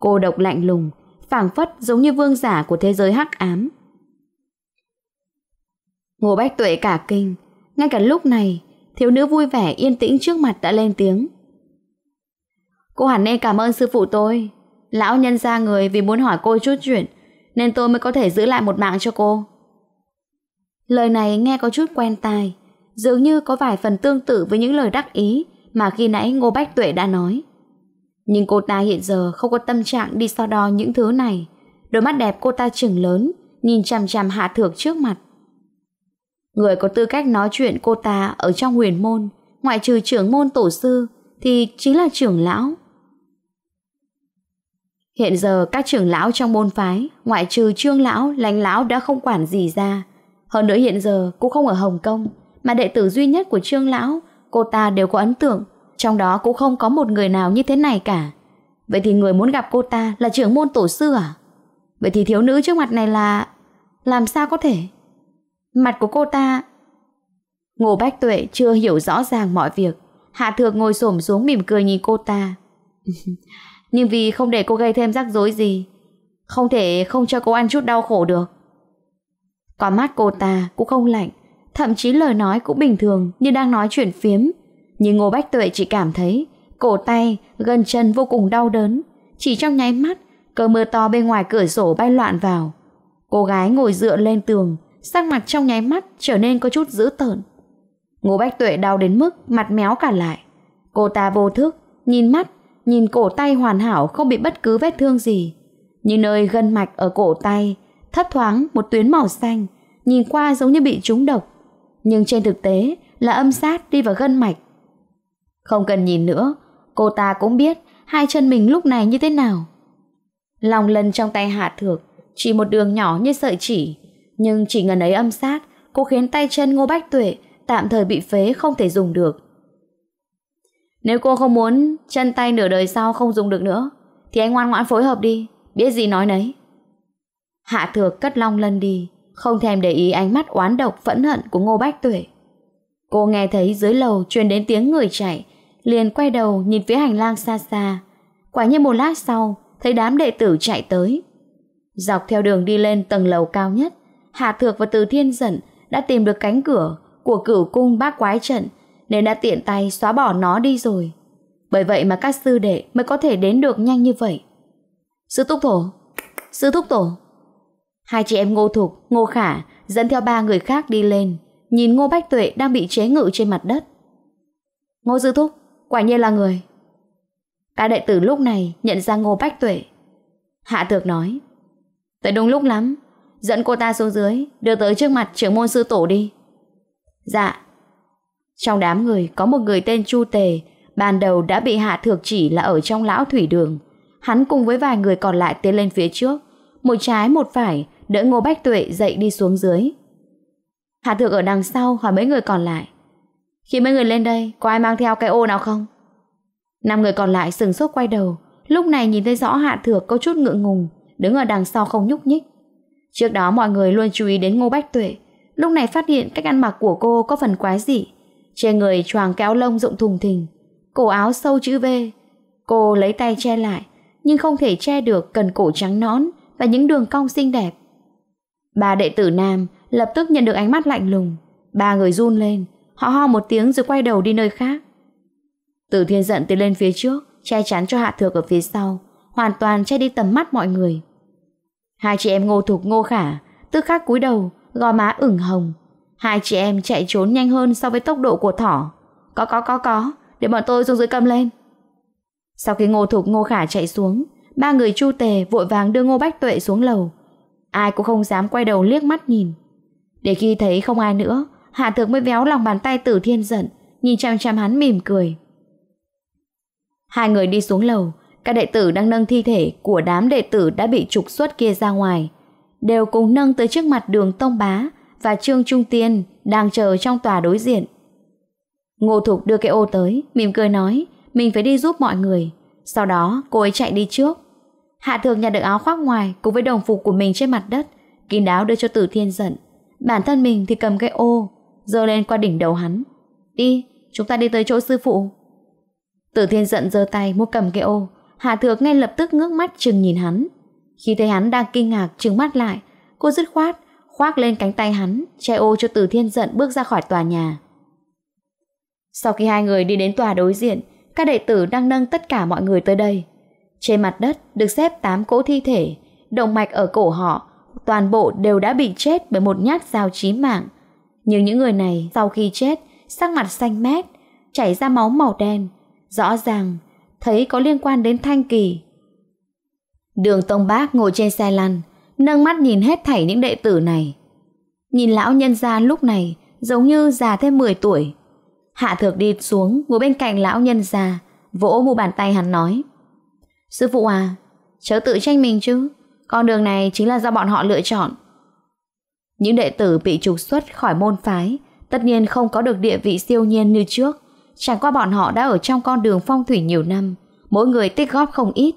cô độc lạnh lùng, phảng phất giống như vương giả của thế giới hắc ám. Ngô Bách Tuệ cả kinh, ngay cả lúc này, thiếu nữ vui vẻ yên tĩnh trước mặt đã lên tiếng. Cô hẳn nên cảm ơn sư phụ tôi. Lão nhân ra người vì muốn hỏi cô chút chuyện, nên tôi mới có thể giữ lại một mạng cho cô. Lời này nghe có chút quen tai, dường như có vài phần tương tự với những lời đắc ý mà khi nãy Ngô Bách Tuệ đã nói. Nhưng cô ta hiện giờ không có tâm trạng đi so đo những thứ này. Đôi mắt đẹp cô ta trừng lớn, nhìn chằm chằm hạ thược trước mặt. Người có tư cách nói chuyện cô ta ở trong huyền môn, ngoại trừ trưởng môn tổ sư, thì chính là trưởng lão. Hiện giờ các trưởng lão trong môn phái, ngoại trừ trương lão, lành lão đã không quản gì ra. Hơn nữa hiện giờ cũng không ở Hồng Kông, mà đệ tử duy nhất của trương lão, cô ta đều có ấn tượng, trong đó cũng không có một người nào như thế này cả. Vậy thì người muốn gặp cô ta là trưởng môn tổ sư à? Vậy thì thiếu nữ trước mặt này là... Làm sao có thể... Mặt của cô ta... Ngô Bách Tuệ chưa hiểu rõ ràng mọi việc. Hạ Thược ngồi xổm xuống mỉm cười nhìn cô ta. [LAUGHS] Nhưng vì không để cô gây thêm rắc rối gì, không thể không cho cô ăn chút đau khổ được. Còn mắt cô ta cũng không lạnh, thậm chí lời nói cũng bình thường như đang nói chuyện phiếm. Nhưng Ngô Bách Tuệ chỉ cảm thấy cổ tay, gần chân vô cùng đau đớn. Chỉ trong nháy mắt, cơn mưa to bên ngoài cửa sổ bay loạn vào. Cô gái ngồi dựa lên tường, sắc mặt trong nháy mắt trở nên có chút dữ tợn. Ngô Bách Tuệ đau đến mức mặt méo cả lại. Cô ta vô thức, nhìn mắt, nhìn cổ tay hoàn hảo không bị bất cứ vết thương gì. Như nơi gân mạch ở cổ tay, thấp thoáng một tuyến màu xanh, nhìn qua giống như bị trúng độc. Nhưng trên thực tế là âm sát đi vào gân mạch. Không cần nhìn nữa, cô ta cũng biết hai chân mình lúc này như thế nào. Lòng lần trong tay hạ thược, chỉ một đường nhỏ như sợi chỉ, nhưng chỉ ngần ấy âm sát Cũng khiến tay chân Ngô Bách Tuệ Tạm thời bị phế không thể dùng được Nếu cô không muốn Chân tay nửa đời sau không dùng được nữa Thì anh ngoan ngoãn phối hợp đi Biết gì nói nấy Hạ thược cất long lân đi Không thèm để ý ánh mắt oán độc phẫn hận của Ngô Bách Tuệ Cô nghe thấy dưới lầu truyền đến tiếng người chạy Liền quay đầu nhìn phía hành lang xa xa Quả nhiên một lát sau Thấy đám đệ tử chạy tới Dọc theo đường đi lên tầng lầu cao nhất Hà Thược và Từ Thiên Dận đã tìm được cánh cửa của cửu cung bác quái trận nên đã tiện tay xóa bỏ nó đi rồi. Bởi vậy mà các sư đệ mới có thể đến được nhanh như vậy. Sư Túc Tổ, Sư Thúc Tổ. Hai chị em Ngô Thục, Ngô Khả dẫn theo ba người khác đi lên, nhìn Ngô Bách Tuệ đang bị chế ngự trên mặt đất. Ngô sư Thúc, quả nhiên là người. Các đệ tử lúc này nhận ra Ngô Bách Tuệ. Hạ Thược nói, tới đúng lúc lắm, Dẫn cô ta xuống dưới Đưa tới trước mặt trưởng môn sư tổ đi Dạ Trong đám người có một người tên Chu Tề Ban đầu đã bị hạ thược chỉ là ở trong lão thủy đường Hắn cùng với vài người còn lại tiến lên phía trước Một trái một phải Đỡ Ngô Bách Tuệ dậy đi xuống dưới Hạ thược ở đằng sau hỏi mấy người còn lại Khi mấy người lên đây Có ai mang theo cái ô nào không Năm người còn lại sừng sốt quay đầu Lúc này nhìn thấy rõ Hạ Thược có chút ngượng ngùng Đứng ở đằng sau không nhúc nhích Trước đó mọi người luôn chú ý đến Ngô Bách Tuệ, lúc này phát hiện cách ăn mặc của cô có phần quái dị. Trên người choàng kéo lông rộng thùng thình, cổ áo sâu chữ V. Cô lấy tay che lại, nhưng không thể che được cần cổ trắng nón và những đường cong xinh đẹp. Ba đệ tử nam lập tức nhận được ánh mắt lạnh lùng. Ba người run lên, họ ho một tiếng rồi quay đầu đi nơi khác. Tử thiên giận tiến lên phía trước, che chắn cho hạ thược ở phía sau, hoàn toàn che đi tầm mắt mọi người. Hai chị em ngô thục ngô khả, tư khắc cúi đầu, gò má ửng hồng. Hai chị em chạy trốn nhanh hơn so với tốc độ của thỏ. Có có có có, để bọn tôi xuống dưới cầm lên. Sau khi ngô thục ngô khả chạy xuống, ba người chu tề vội vàng đưa ngô bách tuệ xuống lầu. Ai cũng không dám quay đầu liếc mắt nhìn. Để khi thấy không ai nữa, Hạ Thược mới véo lòng bàn tay tử thiên giận, nhìn chăm chăm hắn mỉm cười. Hai người đi xuống lầu, các đệ tử đang nâng thi thể của đám đệ tử đã bị trục xuất kia ra ngoài, đều cùng nâng tới trước mặt đường Tông Bá và Trương Trung Tiên đang chờ trong tòa đối diện. Ngô Thục đưa cái ô tới, mỉm cười nói, mình phải đi giúp mọi người. Sau đó, cô ấy chạy đi trước. Hạ thường nhặt được áo khoác ngoài cùng với đồng phục của mình trên mặt đất, kín đáo đưa cho Tử Thiên giận. Bản thân mình thì cầm cái ô, dơ lên qua đỉnh đầu hắn. Đi, chúng ta đi tới chỗ sư phụ. Tử Thiên giận giơ tay muốn cầm cái ô, Hạ Thược ngay lập tức ngước mắt chừng nhìn hắn. Khi thấy hắn đang kinh ngạc chừng mắt lại, cô dứt khoát, khoác lên cánh tay hắn, che ô cho Từ Thiên giận bước ra khỏi tòa nhà. Sau khi hai người đi đến tòa đối diện, các đệ tử đang nâng tất cả mọi người tới đây. Trên mặt đất được xếp 8 cỗ thi thể, động mạch ở cổ họ, toàn bộ đều đã bị chết bởi một nhát dao chí mạng. Nhưng những người này sau khi chết, sắc mặt xanh mét, chảy ra máu màu đen. Rõ ràng thấy có liên quan đến Thanh Kỳ. Đường Tông Bác ngồi trên xe lăn, nâng mắt nhìn hết thảy những đệ tử này. Nhìn lão nhân gia lúc này giống như già thêm 10 tuổi. Hạ thược đi xuống ngồi bên cạnh lão nhân già, vỗ mu bàn tay hắn nói. Sư phụ à, chớ tự tranh mình chứ, con đường này chính là do bọn họ lựa chọn. Những đệ tử bị trục xuất khỏi môn phái tất nhiên không có được địa vị siêu nhiên như trước. Chẳng qua bọn họ đã ở trong con đường phong thủy nhiều năm Mỗi người tích góp không ít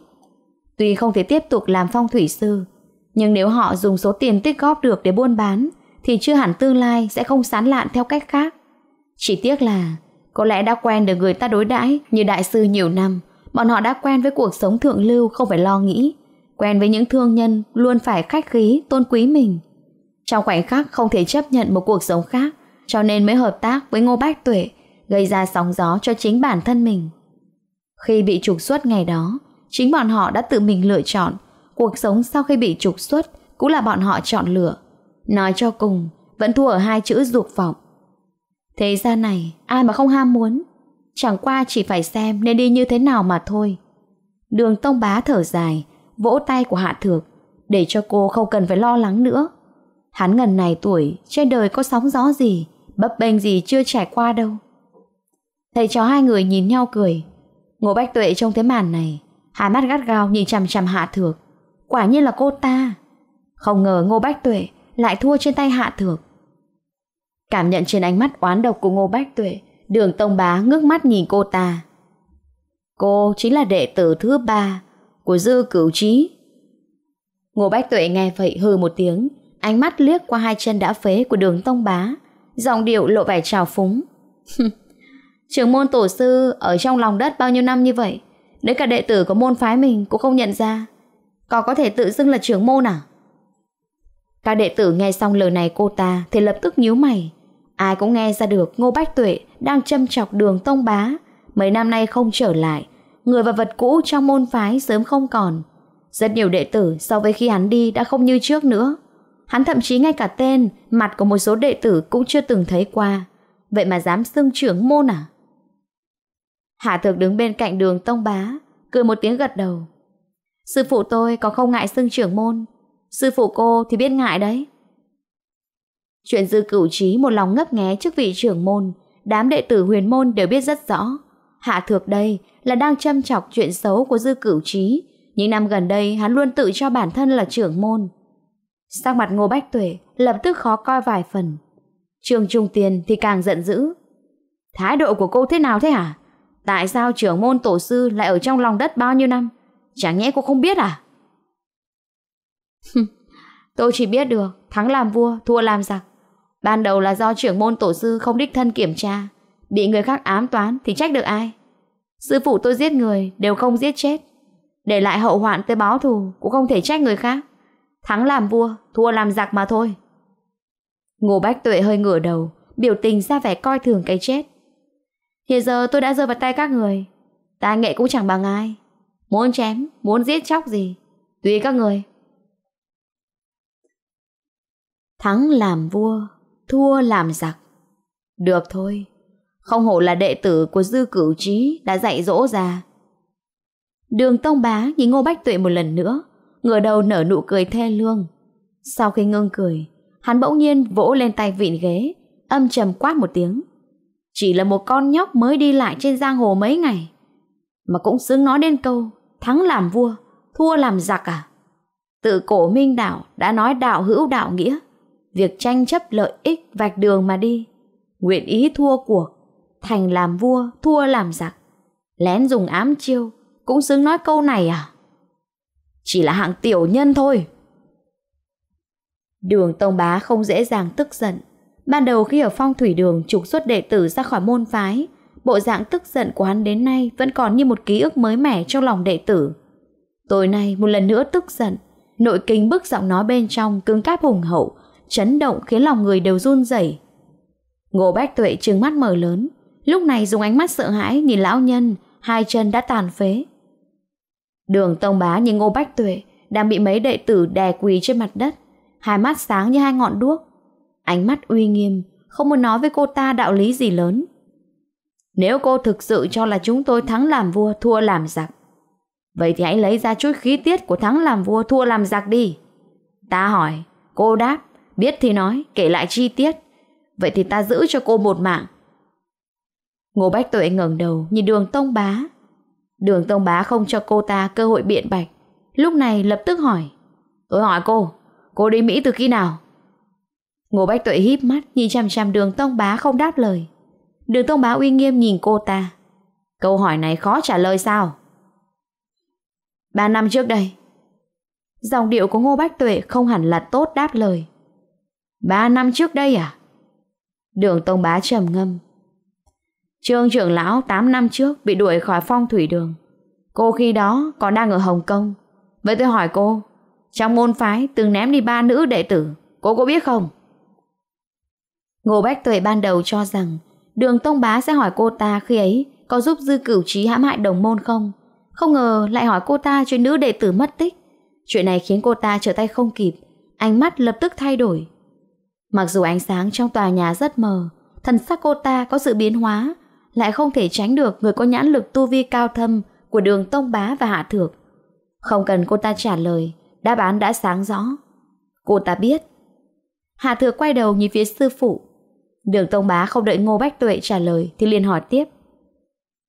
Tuy không thể tiếp tục làm phong thủy sư Nhưng nếu họ dùng số tiền tích góp được để buôn bán Thì chưa hẳn tương lai sẽ không sán lạn theo cách khác Chỉ tiếc là Có lẽ đã quen được người ta đối đãi như đại sư nhiều năm Bọn họ đã quen với cuộc sống thượng lưu không phải lo nghĩ Quen với những thương nhân luôn phải khách khí, tôn quý mình Trong khoảnh khắc không thể chấp nhận một cuộc sống khác Cho nên mới hợp tác với Ngô Bách Tuệ gây ra sóng gió cho chính bản thân mình. Khi bị trục xuất ngày đó, chính bọn họ đã tự mình lựa chọn, cuộc sống sau khi bị trục xuất cũng là bọn họ chọn lựa. Nói cho cùng, vẫn thua ở hai chữ dục vọng. Thế gian này, ai mà không ham muốn, chẳng qua chỉ phải xem nên đi như thế nào mà thôi. Đường Tông Bá thở dài, vỗ tay của Hạ Thược, để cho cô không cần phải lo lắng nữa. Hắn ngần này tuổi, trên đời có sóng gió gì, bấp bênh gì chưa trải qua đâu. Thầy trò hai người nhìn nhau cười. Ngô Bách Tuệ trông thấy màn này, hai mắt gắt gao nhìn chằm chằm Hạ Thược. Quả nhiên là cô ta. Không ngờ Ngô Bách Tuệ lại thua trên tay Hạ Thược. Cảm nhận trên ánh mắt oán độc của Ngô Bách Tuệ, đường tông bá ngước mắt nhìn cô ta. Cô chính là đệ tử thứ ba của Dư Cửu Trí. Ngô Bách Tuệ nghe vậy hừ một tiếng, ánh mắt liếc qua hai chân đã phế của đường tông bá, giọng điệu lộ vẻ trào phúng. [LAUGHS] Trưởng môn tổ sư ở trong lòng đất bao nhiêu năm như vậy, đến cả đệ tử của môn phái mình cũng không nhận ra. Còn có thể tự xưng là trưởng môn à? Các đệ tử nghe xong lời này cô ta thì lập tức nhíu mày. Ai cũng nghe ra được Ngô Bách Tuệ đang châm chọc đường tông bá. Mấy năm nay không trở lại, người và vật cũ trong môn phái sớm không còn. Rất nhiều đệ tử so với khi hắn đi đã không như trước nữa. Hắn thậm chí ngay cả tên, mặt của một số đệ tử cũng chưa từng thấy qua. Vậy mà dám xưng trưởng môn à? Hạ Thược đứng bên cạnh đường Tông Bá, cười một tiếng gật đầu. Sư phụ tôi còn không ngại xưng trưởng môn, sư phụ cô thì biết ngại đấy. Chuyện dư cửu trí một lòng ngấp nghé trước vị trưởng môn, đám đệ tử huyền môn đều biết rất rõ. Hạ Thược đây là đang châm chọc chuyện xấu của dư cửu trí. Những năm gần đây hắn luôn tự cho bản thân là trưởng môn. Sang mặt Ngô Bách Tuệ lập tức khó coi vài phần. Trường Trung Tiền thì càng giận dữ. Thái độ của cô thế nào thế hả? Tại sao trưởng môn tổ sư lại ở trong lòng đất bao nhiêu năm? Chẳng nhẽ cô không biết à? Tôi chỉ biết được thắng làm vua, thua làm giặc. Ban đầu là do trưởng môn tổ sư không đích thân kiểm tra. Bị người khác ám toán thì trách được ai? Sư phụ tôi giết người đều không giết chết. Để lại hậu hoạn tới báo thù cũng không thể trách người khác. Thắng làm vua, thua làm giặc mà thôi. Ngô Bách Tuệ hơi ngửa đầu, biểu tình ra vẻ coi thường cái chết. Hiện giờ tôi đã rơi vào tay các người Tài nghệ cũng chẳng bằng ai Muốn chém, muốn giết chóc gì Tùy các người Thắng làm vua Thua làm giặc Được thôi Không hổ là đệ tử của dư cửu trí Đã dạy dỗ ra Đường Tông Bá nhìn Ngô Bách Tuệ một lần nữa Ngửa đầu nở nụ cười thê lương Sau khi ngưng cười Hắn bỗng nhiên vỗ lên tay vịn ghế Âm trầm quát một tiếng chỉ là một con nhóc mới đi lại trên giang hồ mấy ngày. Mà cũng xứng nói đến câu, thắng làm vua, thua làm giặc à? Tự cổ minh đạo đã nói đạo hữu đạo nghĩa. Việc tranh chấp lợi ích vạch đường mà đi. Nguyện ý thua cuộc, thành làm vua, thua làm giặc. Lén dùng ám chiêu, cũng xứng nói câu này à? Chỉ là hạng tiểu nhân thôi. Đường Tông Bá không dễ dàng tức giận, Ban đầu khi ở phong thủy đường trục xuất đệ tử ra khỏi môn phái, bộ dạng tức giận của hắn đến nay vẫn còn như một ký ức mới mẻ trong lòng đệ tử. Tối nay một lần nữa tức giận, nội kinh bức giọng nói bên trong cứng cáp hùng hậu, chấn động khiến lòng người đều run rẩy. Ngô Bách Tuệ trừng mắt mở lớn, lúc này dùng ánh mắt sợ hãi nhìn lão nhân, hai chân đã tàn phế. Đường Tông Bá nhìn Ngô Bách Tuệ đang bị mấy đệ tử đè quỳ trên mặt đất, hai mắt sáng như hai ngọn đuốc, ánh mắt uy nghiêm, không muốn nói với cô ta đạo lý gì lớn. Nếu cô thực sự cho là chúng tôi thắng làm vua, thua làm giặc, vậy thì hãy lấy ra chút khí tiết của thắng làm vua, thua làm giặc đi. Ta hỏi, cô đáp, biết thì nói, kể lại chi tiết. Vậy thì ta giữ cho cô một mạng. Ngô Bách Tuệ ngẩng đầu nhìn đường Tông Bá. Đường Tông Bá không cho cô ta cơ hội biện bạch. Lúc này lập tức hỏi. Tôi hỏi cô, cô đi Mỹ từ khi nào? Ngô Bách Tuệ híp mắt nhìn chằm chằm đường tông bá không đáp lời. Đường tông bá uy nghiêm nhìn cô ta. Câu hỏi này khó trả lời sao? Ba năm trước đây. Dòng điệu của Ngô Bách Tuệ không hẳn là tốt đáp lời. Ba năm trước đây à? Đường tông bá trầm ngâm. Trương trưởng lão 8 năm trước bị đuổi khỏi phong thủy đường. Cô khi đó còn đang ở Hồng Kông. Vậy tôi hỏi cô, trong môn phái từng ném đi ba nữ đệ tử, cô có biết không? Ngô Bách Tuệ ban đầu cho rằng Đường Tông Bá sẽ hỏi cô ta khi ấy có giúp dư cửu trí hãm hại đồng môn không. Không ngờ lại hỏi cô ta chuyện nữ đệ tử mất tích. Chuyện này khiến cô ta trở tay không kịp, ánh mắt lập tức thay đổi. Mặc dù ánh sáng trong tòa nhà rất mờ, thần sắc cô ta có sự biến hóa, lại không thể tránh được người có nhãn lực tu vi cao thâm của đường Tông Bá và Hạ Thược. Không cần cô ta trả lời, đáp án đã sáng rõ. Cô ta biết. Hạ Thược quay đầu nhìn phía sư phụ, Đường Tông Bá không đợi Ngô Bách Tuệ trả lời thì liền hỏi tiếp.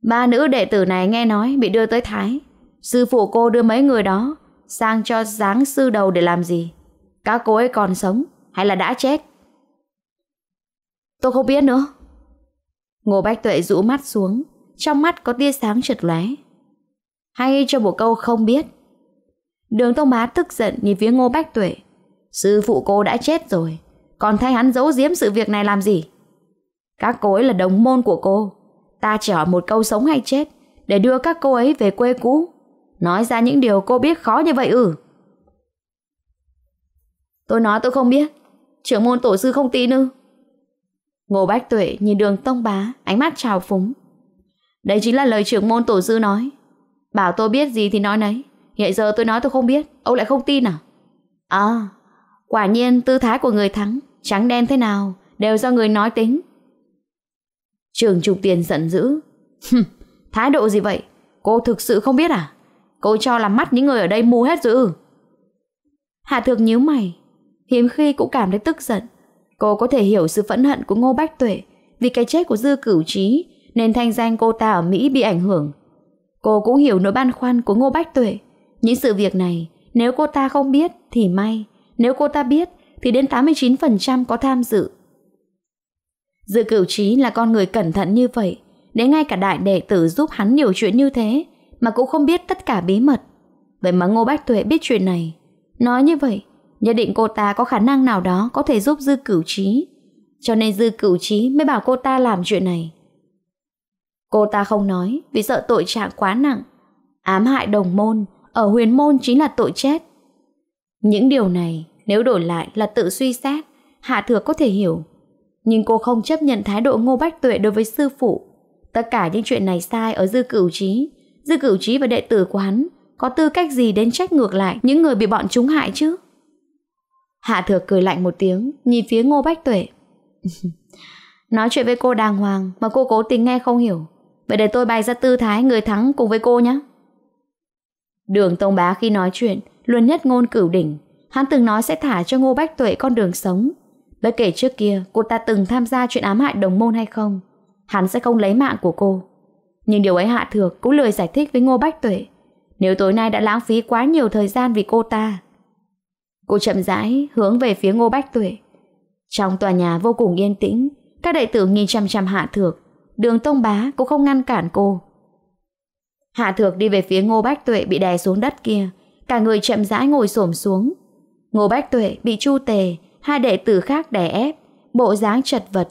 Ba nữ đệ tử này nghe nói bị đưa tới Thái. Sư phụ cô đưa mấy người đó sang cho giáng sư đầu để làm gì? Các cô ấy còn sống hay là đã chết? Tôi không biết nữa. Ngô Bách Tuệ rũ mắt xuống, trong mắt có tia sáng trượt lóe. Hay cho một câu không biết. Đường Tông Bá tức giận nhìn phía Ngô Bách Tuệ. Sư phụ cô đã chết rồi, còn thay hắn giấu giếm sự việc này làm gì? Các cô ấy là đồng môn của cô. Ta chỉ hỏi một câu sống hay chết để đưa các cô ấy về quê cũ. Nói ra những điều cô biết khó như vậy ư? Ừ. Tôi nói tôi không biết. Trưởng môn tổ sư không tin ư? Ngô Bách Tuệ nhìn đường tông bá, ánh mắt trào phúng. Đấy chính là lời trưởng môn tổ sư nói. Bảo tôi biết gì thì nói nấy. Hiện giờ tôi nói tôi không biết, ông lại không tin à? À, quả nhiên tư thái của người thắng trắng đen thế nào, đều do người nói tính. Trường Trục Tiền giận dữ. Thái độ gì vậy? Cô thực sự không biết à? Cô cho là mắt những người ở đây mù hết dữ hà Hạ Thược nhíu mày, hiếm khi cũng cảm thấy tức giận. Cô có thể hiểu sự phẫn hận của Ngô Bách Tuệ vì cái chết của Dư Cửu Trí nên thanh danh cô ta ở Mỹ bị ảnh hưởng. Cô cũng hiểu nỗi băn khoăn của Ngô Bách Tuệ. Những sự việc này, nếu cô ta không biết thì may, nếu cô ta biết thì đến 89% có tham dự. Dự cửu trí là con người cẩn thận như vậy, đến ngay cả đại đệ tử giúp hắn nhiều chuyện như thế mà cũng không biết tất cả bí mật. Vậy mà Ngô Bách Tuệ biết chuyện này. Nói như vậy, nhất định cô ta có khả năng nào đó có thể giúp Dư Cửu Trí. Cho nên Dư Cửu Trí mới bảo cô ta làm chuyện này. Cô ta không nói vì sợ tội trạng quá nặng. Ám hại đồng môn, ở huyền môn chính là tội chết. Những điều này nếu đổi lại là tự suy xét, Hạ Thừa có thể hiểu. Nhưng cô không chấp nhận thái độ Ngô Bách Tuệ đối với sư phụ. Tất cả những chuyện này sai ở dư cửu trí. Dư cửu trí và đệ tử của hắn có tư cách gì đến trách ngược lại những người bị bọn chúng hại chứ? Hạ Thừa cười lạnh một tiếng, nhìn phía Ngô Bách Tuệ. [LAUGHS] Nói chuyện với cô đàng hoàng mà cô cố tình nghe không hiểu. Vậy để tôi bày ra tư thái người thắng cùng với cô nhé. Đường Tông Bá khi nói chuyện luôn nhất ngôn cửu đỉnh. Hắn từng nói sẽ thả cho Ngô Bách Tuệ con đường sống. Bất kể trước kia cô ta từng tham gia chuyện ám hại đồng môn hay không, hắn sẽ không lấy mạng của cô. Nhưng điều ấy Hạ Thược cũng lười giải thích với Ngô Bách Tuệ. Nếu tối nay đã lãng phí quá nhiều thời gian vì cô ta. Cô chậm rãi hướng về phía Ngô Bách Tuệ. Trong tòa nhà vô cùng yên tĩnh, các đệ tử nhìn chăm chăm Hạ Thược. Đường Tông Bá cũng không ngăn cản cô. Hạ Thược đi về phía Ngô Bách Tuệ bị đè xuống đất kia. Cả người chậm rãi ngồi xổm xuống, Ngô Bách Tuệ bị chu tề, hai đệ tử khác đè ép, bộ dáng chật vật.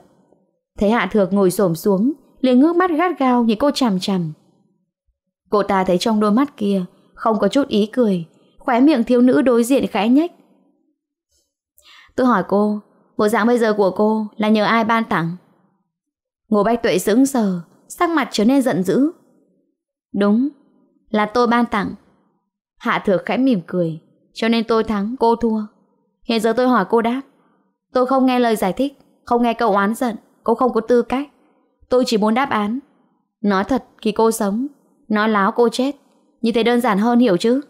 Thế Hạ Thược ngồi xổm xuống, liền ngước mắt gắt gao nhìn cô chằm chằm. Cô ta thấy trong đôi mắt kia không có chút ý cười, khóe miệng thiếu nữ đối diện khẽ nhếch. Tôi hỏi cô, bộ dạng bây giờ của cô là nhờ ai ban tặng? Ngô Bách Tuệ sững sờ, sắc mặt trở nên giận dữ. Đúng, là tôi ban tặng. Hạ Thược khẽ mỉm cười, cho nên tôi thắng cô thua Hiện giờ tôi hỏi cô đáp Tôi không nghe lời giải thích Không nghe cậu oán giận Cô không có tư cách Tôi chỉ muốn đáp án Nói thật khi cô sống Nói láo cô chết Như thế đơn giản hơn hiểu chứ